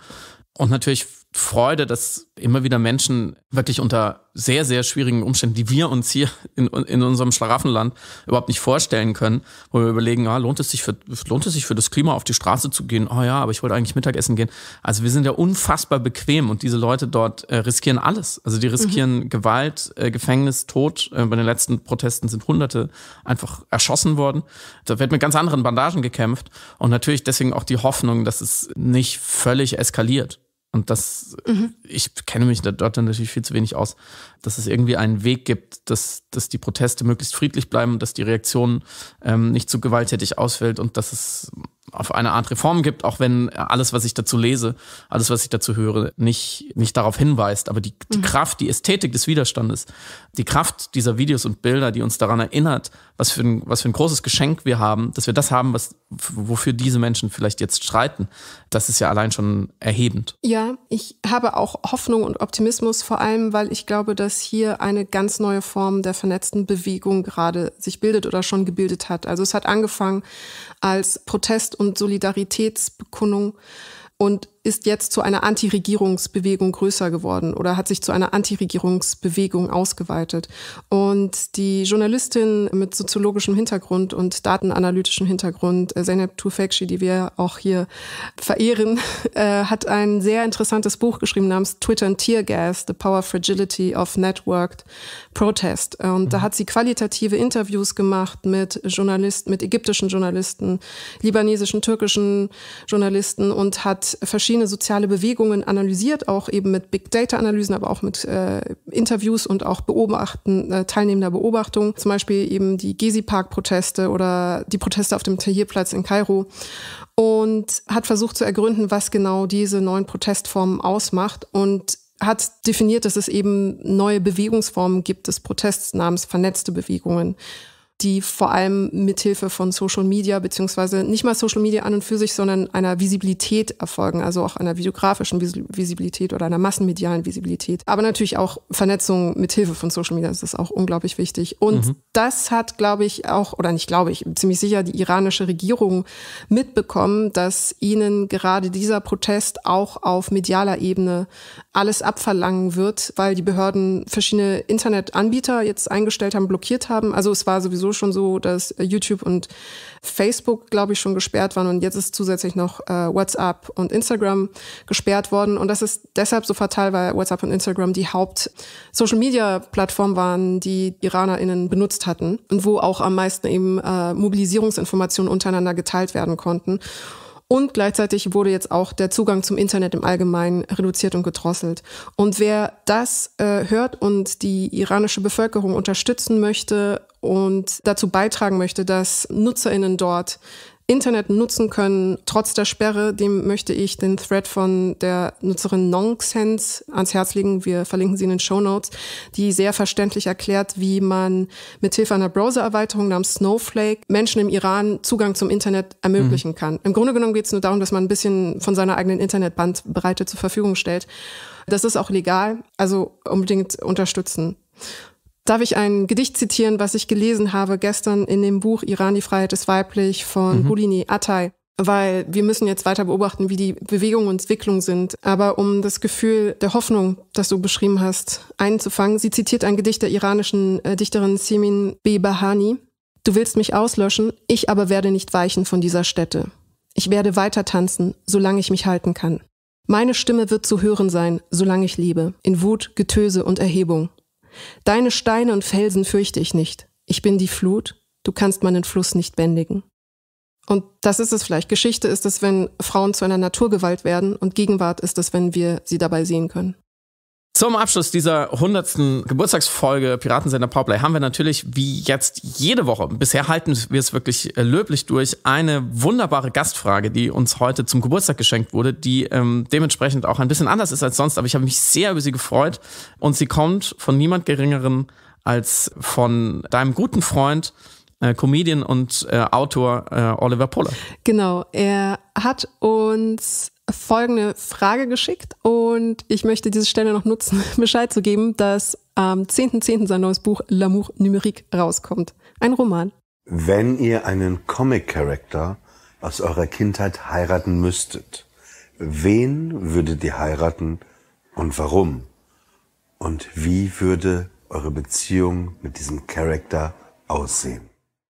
Und natürlich Freude, dass immer wieder Menschen wirklich unter sehr, sehr schwierigen Umständen, die wir uns hier in, in unserem Schlaraffenland überhaupt nicht vorstellen können, wo wir überlegen, ah, lohnt, es sich für, lohnt es sich für das Klima auf die Straße zu gehen? Oh ja, aber ich wollte eigentlich Mittagessen gehen. Also wir sind ja unfassbar bequem und diese Leute dort äh, riskieren alles. Also die riskieren mhm. Gewalt, äh, Gefängnis, Tod. Äh, bei den letzten Protesten sind Hunderte einfach erschossen worden. Da wird mit ganz anderen Bandagen gekämpft und natürlich deswegen auch die Hoffnung, dass es nicht völlig eskaliert. Und das, mhm. ich kenne mich dort natürlich viel zu wenig aus, dass es irgendwie einen Weg gibt, dass, dass die Proteste möglichst friedlich bleiben, dass die Reaktion ähm, nicht zu gewalttätig ausfällt und dass es auf eine Art Reform gibt, auch wenn alles, was ich dazu lese, alles, was ich dazu höre, nicht, nicht darauf hinweist. Aber die, die mhm. Kraft, die Ästhetik des Widerstandes, die Kraft dieser Videos und Bilder, die uns daran erinnert, was für ein, was für ein großes Geschenk wir haben, dass wir das haben, was, wofür diese Menschen vielleicht jetzt streiten, das ist ja allein schon erhebend. Ja, ich habe auch Hoffnung und Optimismus, vor allem, weil ich glaube, dass hier eine ganz neue Form der vernetzten Bewegung gerade sich bildet oder schon gebildet hat. Also es hat angefangen als Protest und Solidaritätsbekundung und ist jetzt zu einer Anti-Regierungsbewegung größer geworden oder hat sich zu einer Anti-Regierungsbewegung ausgeweitet. Und die Journalistin mit soziologischem Hintergrund und datenanalytischem Hintergrund, äh, Zeynep Tufekci, die wir auch hier verehren, äh, hat ein sehr interessantes Buch geschrieben namens Twitter and Tear Gas, The Power Fragility of Networked Protest. Äh, und mhm. da hat sie qualitative Interviews gemacht mit Journalisten, mit ägyptischen Journalisten, libanesischen, türkischen Journalisten und hat verschiedene verschiedene soziale Bewegungen analysiert, auch eben mit Big Data-Analysen, aber auch mit äh, Interviews und auch Beobachten, äh, teilnehmender Beobachtung, zum Beispiel eben die Gezi-Park-Proteste oder die Proteste auf dem Tahrirplatz in Kairo und hat versucht zu ergründen, was genau diese neuen Protestformen ausmacht und hat definiert, dass es eben neue Bewegungsformen gibt des Protests namens vernetzte Bewegungen die vor allem mithilfe von Social Media, beziehungsweise nicht mal Social Media an und für sich, sondern einer Visibilität erfolgen, also auch einer videografischen Vis Visibilität oder einer massenmedialen Visibilität. Aber natürlich auch Vernetzung mithilfe von Social Media, das ist auch unglaublich wichtig. Und mhm. das hat, glaube ich, auch, oder nicht glaube ich, ziemlich sicher die iranische Regierung mitbekommen, dass ihnen gerade dieser Protest auch auf medialer Ebene alles abverlangen wird, weil die Behörden verschiedene Internetanbieter jetzt eingestellt haben, blockiert haben. Also es war sowieso schon so, dass äh, YouTube und Facebook, glaube ich, schon gesperrt waren und jetzt ist zusätzlich noch äh, WhatsApp und Instagram gesperrt worden. Und das ist deshalb so fatal, weil WhatsApp und Instagram die Haupt-Social-Media-Plattform waren, die IranerInnen benutzt hatten und wo auch am meisten eben äh, Mobilisierungsinformationen untereinander geteilt werden konnten. Und gleichzeitig wurde jetzt auch der Zugang zum Internet im Allgemeinen reduziert und gedrosselt. Und wer das äh, hört und die iranische Bevölkerung unterstützen möchte und dazu beitragen möchte, dass Nutzerinnen dort Internet nutzen können, trotz der Sperre, dem möchte ich den Thread von der Nutzerin Nonsense ans Herz legen. Wir verlinken sie in den Show Notes, die sehr verständlich erklärt, wie man mithilfe einer Browser-Erweiterung namens Snowflake Menschen im Iran Zugang zum Internet ermöglichen mhm. kann. Im Grunde genommen geht es nur darum, dass man ein bisschen von seiner eigenen Internetbandbreite zur Verfügung stellt. Das ist auch legal, also unbedingt unterstützen darf ich ein Gedicht zitieren, was ich gelesen habe gestern in dem Buch Iran, die Freiheit ist weiblich von mhm. Gulini Atay. Weil wir müssen jetzt weiter beobachten, wie die Bewegungen und Entwicklungen sind. Aber um das Gefühl der Hoffnung, das du beschrieben hast, einzufangen, sie zitiert ein Gedicht der iranischen äh, Dichterin Simin Behbahani. Du willst mich auslöschen, ich aber werde nicht weichen von dieser Stätte. Ich werde weiter tanzen, solange ich mich halten kann. Meine Stimme wird zu hören sein, solange ich lebe, in Wut, Getöse und Erhebung. Deine Steine und Felsen fürchte ich nicht. Ich bin die Flut, du kannst meinen Fluss nicht bändigen. Und das ist es vielleicht. Geschichte ist es, wenn Frauen zu einer Naturgewalt werden und Gegenwart ist es, wenn wir sie dabei sehen können. Zum Abschluss dieser 100. Geburtstagsfolge Piratensender Powerplay haben wir natürlich, wie jetzt jede Woche, bisher halten wir es wirklich äh, löblich durch, eine wunderbare Gastfrage, die uns heute zum Geburtstag geschenkt wurde, die ähm, dementsprechend auch ein bisschen anders ist als sonst, aber ich habe mich sehr über sie gefreut und sie kommt von niemand Geringeren als von deinem guten Freund, äh, Comedian und äh, Autor äh, Oliver Poller. Genau, er hat uns folgende Frage geschickt und ich möchte diese Stelle noch nutzen, Bescheid zu geben, dass am 10.10. .10. sein neues Buch L'amour numérique rauskommt. Ein Roman. Wenn ihr einen Comic-Character aus eurer Kindheit heiraten müsstet, wen würdet ihr heiraten und warum? Und wie würde eure Beziehung mit diesem Charakter aussehen?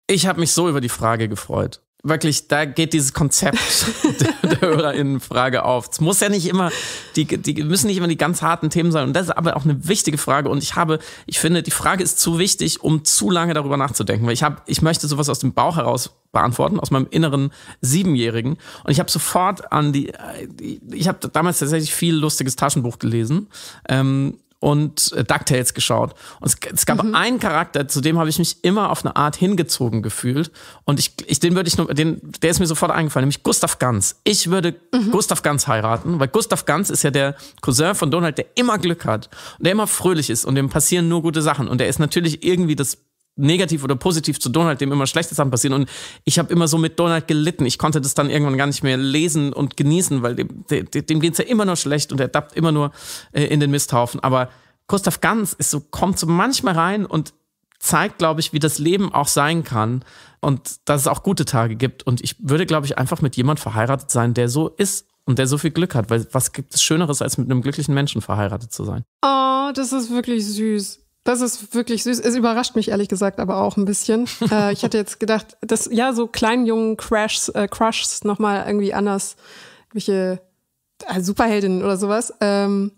Ich habe mich so über die Frage gefreut wirklich, da geht dieses Konzept der, der HörerInnenfrage auf. Es muss ja nicht immer, die, die müssen nicht immer die ganz harten Themen sein. Und das ist aber auch eine wichtige Frage. Und ich habe, ich finde, die Frage ist zu wichtig, um zu lange darüber nachzudenken. Weil ich habe, ich möchte sowas aus dem Bauch heraus beantworten, aus meinem inneren Siebenjährigen. Und ich habe sofort an die, äh, ich habe damals tatsächlich viel lustiges Taschenbuch gelesen. Ähm, und äh, DuckTales geschaut. Und es, es gab mhm. einen Charakter, zu dem habe ich mich immer auf eine Art hingezogen gefühlt. Und ich, ich den würde ich nur, den, der ist mir sofort eingefallen, nämlich Gustav Ganz. Ich würde mhm. Gustav Ganz heiraten, weil Gustav Ganz ist ja der Cousin von Donald, der immer Glück hat und der immer fröhlich ist und dem passieren nur gute Sachen. Und der ist natürlich irgendwie das negativ oder positiv zu Donald, dem immer schlechte Sachen passieren. Und ich habe immer so mit Donald gelitten. Ich konnte das dann irgendwann gar nicht mehr lesen und genießen, weil dem, dem, dem geht es ja immer nur schlecht und er dappt immer nur äh, in den Misthaufen. Aber Gustav Ganz ist so, kommt so manchmal rein und zeigt, glaube ich, wie das Leben auch sein kann und dass es auch gute Tage gibt. Und ich würde, glaube ich, einfach mit jemand verheiratet sein, der so ist und der so viel Glück hat. Weil was gibt es Schöneres, als mit einem glücklichen Menschen verheiratet zu sein? Oh, das ist wirklich süß. Das ist wirklich süß. Es überrascht mich ehrlich gesagt aber auch ein bisschen. äh, ich hatte jetzt gedacht, dass ja so kleinen jungen Crashs, äh, Crushs nochmal irgendwie anders, welche äh, Superheldinnen oder sowas. Ähm,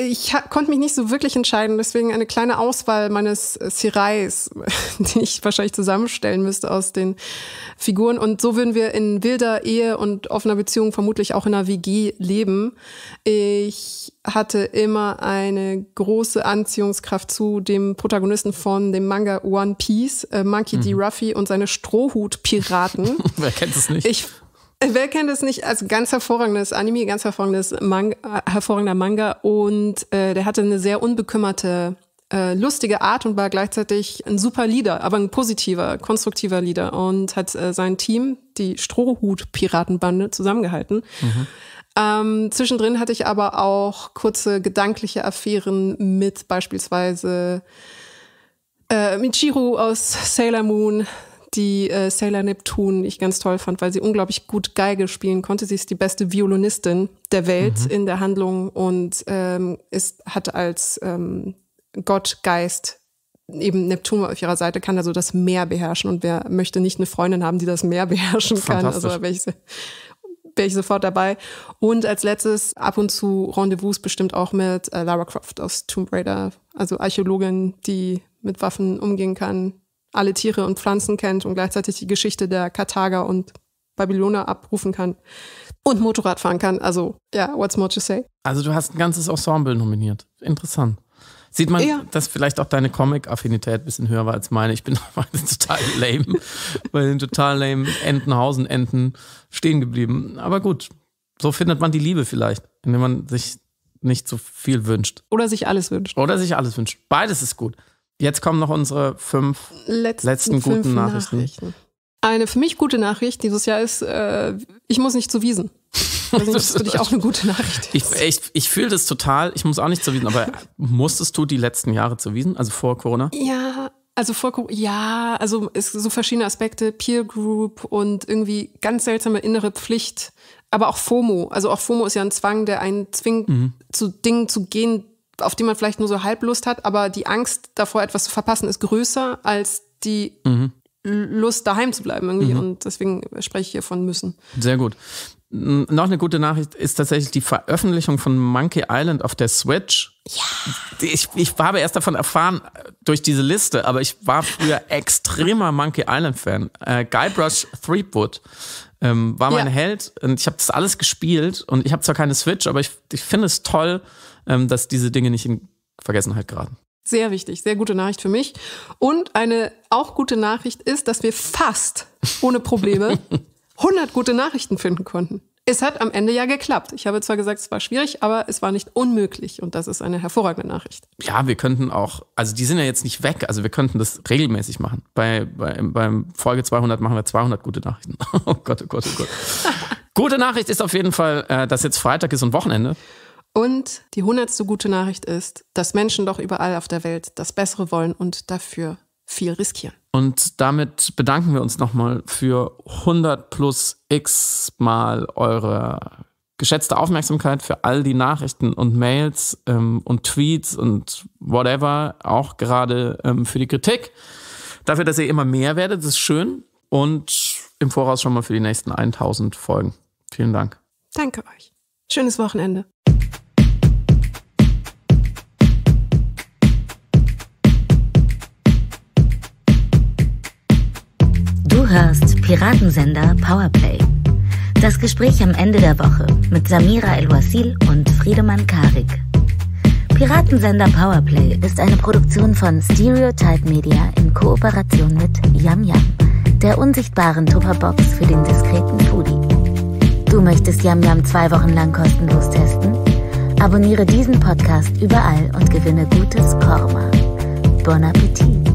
ich konnte mich nicht so wirklich entscheiden, deswegen eine kleine Auswahl meines äh, Sirais, die ich wahrscheinlich zusammenstellen müsste aus den Figuren. Und so würden wir in wilder Ehe und offener Beziehung vermutlich auch in einer WG leben. Ich hatte immer eine große Anziehungskraft zu dem Protagonisten von dem Manga One Piece, äh, Monkey mhm. D. Ruffy und seine Strohhut-Piraten. Wer kennt es nicht? Ich Wer kennt es nicht? Also ganz hervorragendes Anime, ganz hervorragendes Manga, äh, hervorragender Manga und äh, der hatte eine sehr unbekümmerte, äh, lustige Art und war gleichzeitig ein super Leader, aber ein positiver, konstruktiver Leader und hat äh, sein Team, die Strohhut-Piratenbande, zusammengehalten. Mhm. Ähm, zwischendrin hatte ich aber auch kurze gedankliche Affären mit beispielsweise äh, Michiru aus Sailor Moon, die äh, Sailor Neptune ich ganz toll fand, weil sie unglaublich gut Geige spielen konnte. Sie ist die beste Violinistin der Welt mhm. in der Handlung und ähm, ist, hat als ähm, Gottgeist eben Neptun auf ihrer Seite kann also das Meer beherrschen und wer möchte nicht eine Freundin haben, die das Meer beherrschen kann, also wäre ich, wär ich, sofort dabei. Und als letztes ab und zu Rendezvous bestimmt auch mit äh, Lara Croft aus Tomb Raider, also Archäologin, die mit Waffen umgehen kann, alle Tiere und Pflanzen kennt und gleichzeitig die Geschichte der Karthager und Babyloner abrufen kann und Motorrad fahren kann. Also, ja, yeah, what's more to say? Also, du hast ein ganzes Ensemble nominiert. Interessant. Sieht man, ja. dass vielleicht auch deine Comic-Affinität ein bisschen höher war als meine. Ich bin total lame, bei den total lame Entenhausen-Enten stehen geblieben. Aber gut, so findet man die Liebe vielleicht, indem man sich nicht so viel wünscht. Oder sich alles wünscht. Oder sich alles wünscht. Beides ist gut. Jetzt kommen noch unsere fünf letzten, letzten guten Nachrichten. Nachrichten. Eine für mich gute Nachricht dieses Jahr ist, äh, ich muss nicht zu Wiesen. Also das ist für dich auch eine gute Nachricht. Ich, ich, ich fühle das total. Ich muss auch nicht zu Wiesen, aber musstest du die letzten Jahre zu Wiesen, also vor Corona? Ja, also vor Corona, ja, also so verschiedene Aspekte, Peer Group und irgendwie ganz seltsame innere Pflicht, aber auch FOMO. Also auch FOMO ist ja ein Zwang, der einen zwingt, mhm. zu Dingen zu gehen, auf die man vielleicht nur so halb Lust hat, aber die Angst davor, etwas zu verpassen, ist größer als die mhm. Lust, daheim zu bleiben irgendwie. Mhm. Und deswegen spreche ich hier von müssen. Sehr gut. Noch eine gute Nachricht ist tatsächlich die Veröffentlichung von Monkey Island auf der Switch. Ja. Ich, ich habe erst davon erfahren äh, durch diese Liste, aber ich war früher extremer Monkey Island-Fan. Äh, Guybrush Threepwood ähm, war mein ja. Held und ich habe das alles gespielt und ich habe zwar keine Switch, aber ich, ich finde es toll, ähm, dass diese Dinge nicht in Vergessenheit geraten. Sehr wichtig, sehr gute Nachricht für mich. Und eine auch gute Nachricht ist, dass wir fast ohne Probleme 100 gute Nachrichten finden konnten. Es hat am Ende ja geklappt. Ich habe zwar gesagt, es war schwierig, aber es war nicht unmöglich und das ist eine hervorragende Nachricht. Ja, wir könnten auch, also die sind ja jetzt nicht weg, also wir könnten das regelmäßig machen. Bei, bei beim Folge 200 machen wir 200 gute Nachrichten. Oh Gott, oh Gott, oh Gott. gute Nachricht ist auf jeden Fall, äh, dass jetzt Freitag ist und Wochenende. Und die hundertste gute Nachricht ist, dass Menschen doch überall auf der Welt das Bessere wollen und dafür viel riskieren. Und damit bedanken wir uns nochmal für 100 plus x mal eure geschätzte Aufmerksamkeit für all die Nachrichten und Mails ähm, und Tweets und whatever, auch gerade ähm, für die Kritik. Dafür, dass ihr immer mehr werdet, das ist schön. Und im Voraus schon mal für die nächsten 1000 Folgen. Vielen Dank. Danke euch. Schönes Wochenende. Piratensender Powerplay. Das Gespräch am Ende der Woche mit Samira El-Wasil und Friedemann Karik. Piratensender Powerplay ist eine Produktion von Stereotype Media in Kooperation mit Yam Yam, der unsichtbaren Tupperbox für den diskreten Foodie. Du möchtest Yam Yam zwei Wochen lang kostenlos testen? Abonniere diesen Podcast überall und gewinne gutes Korma. Bon Appetit!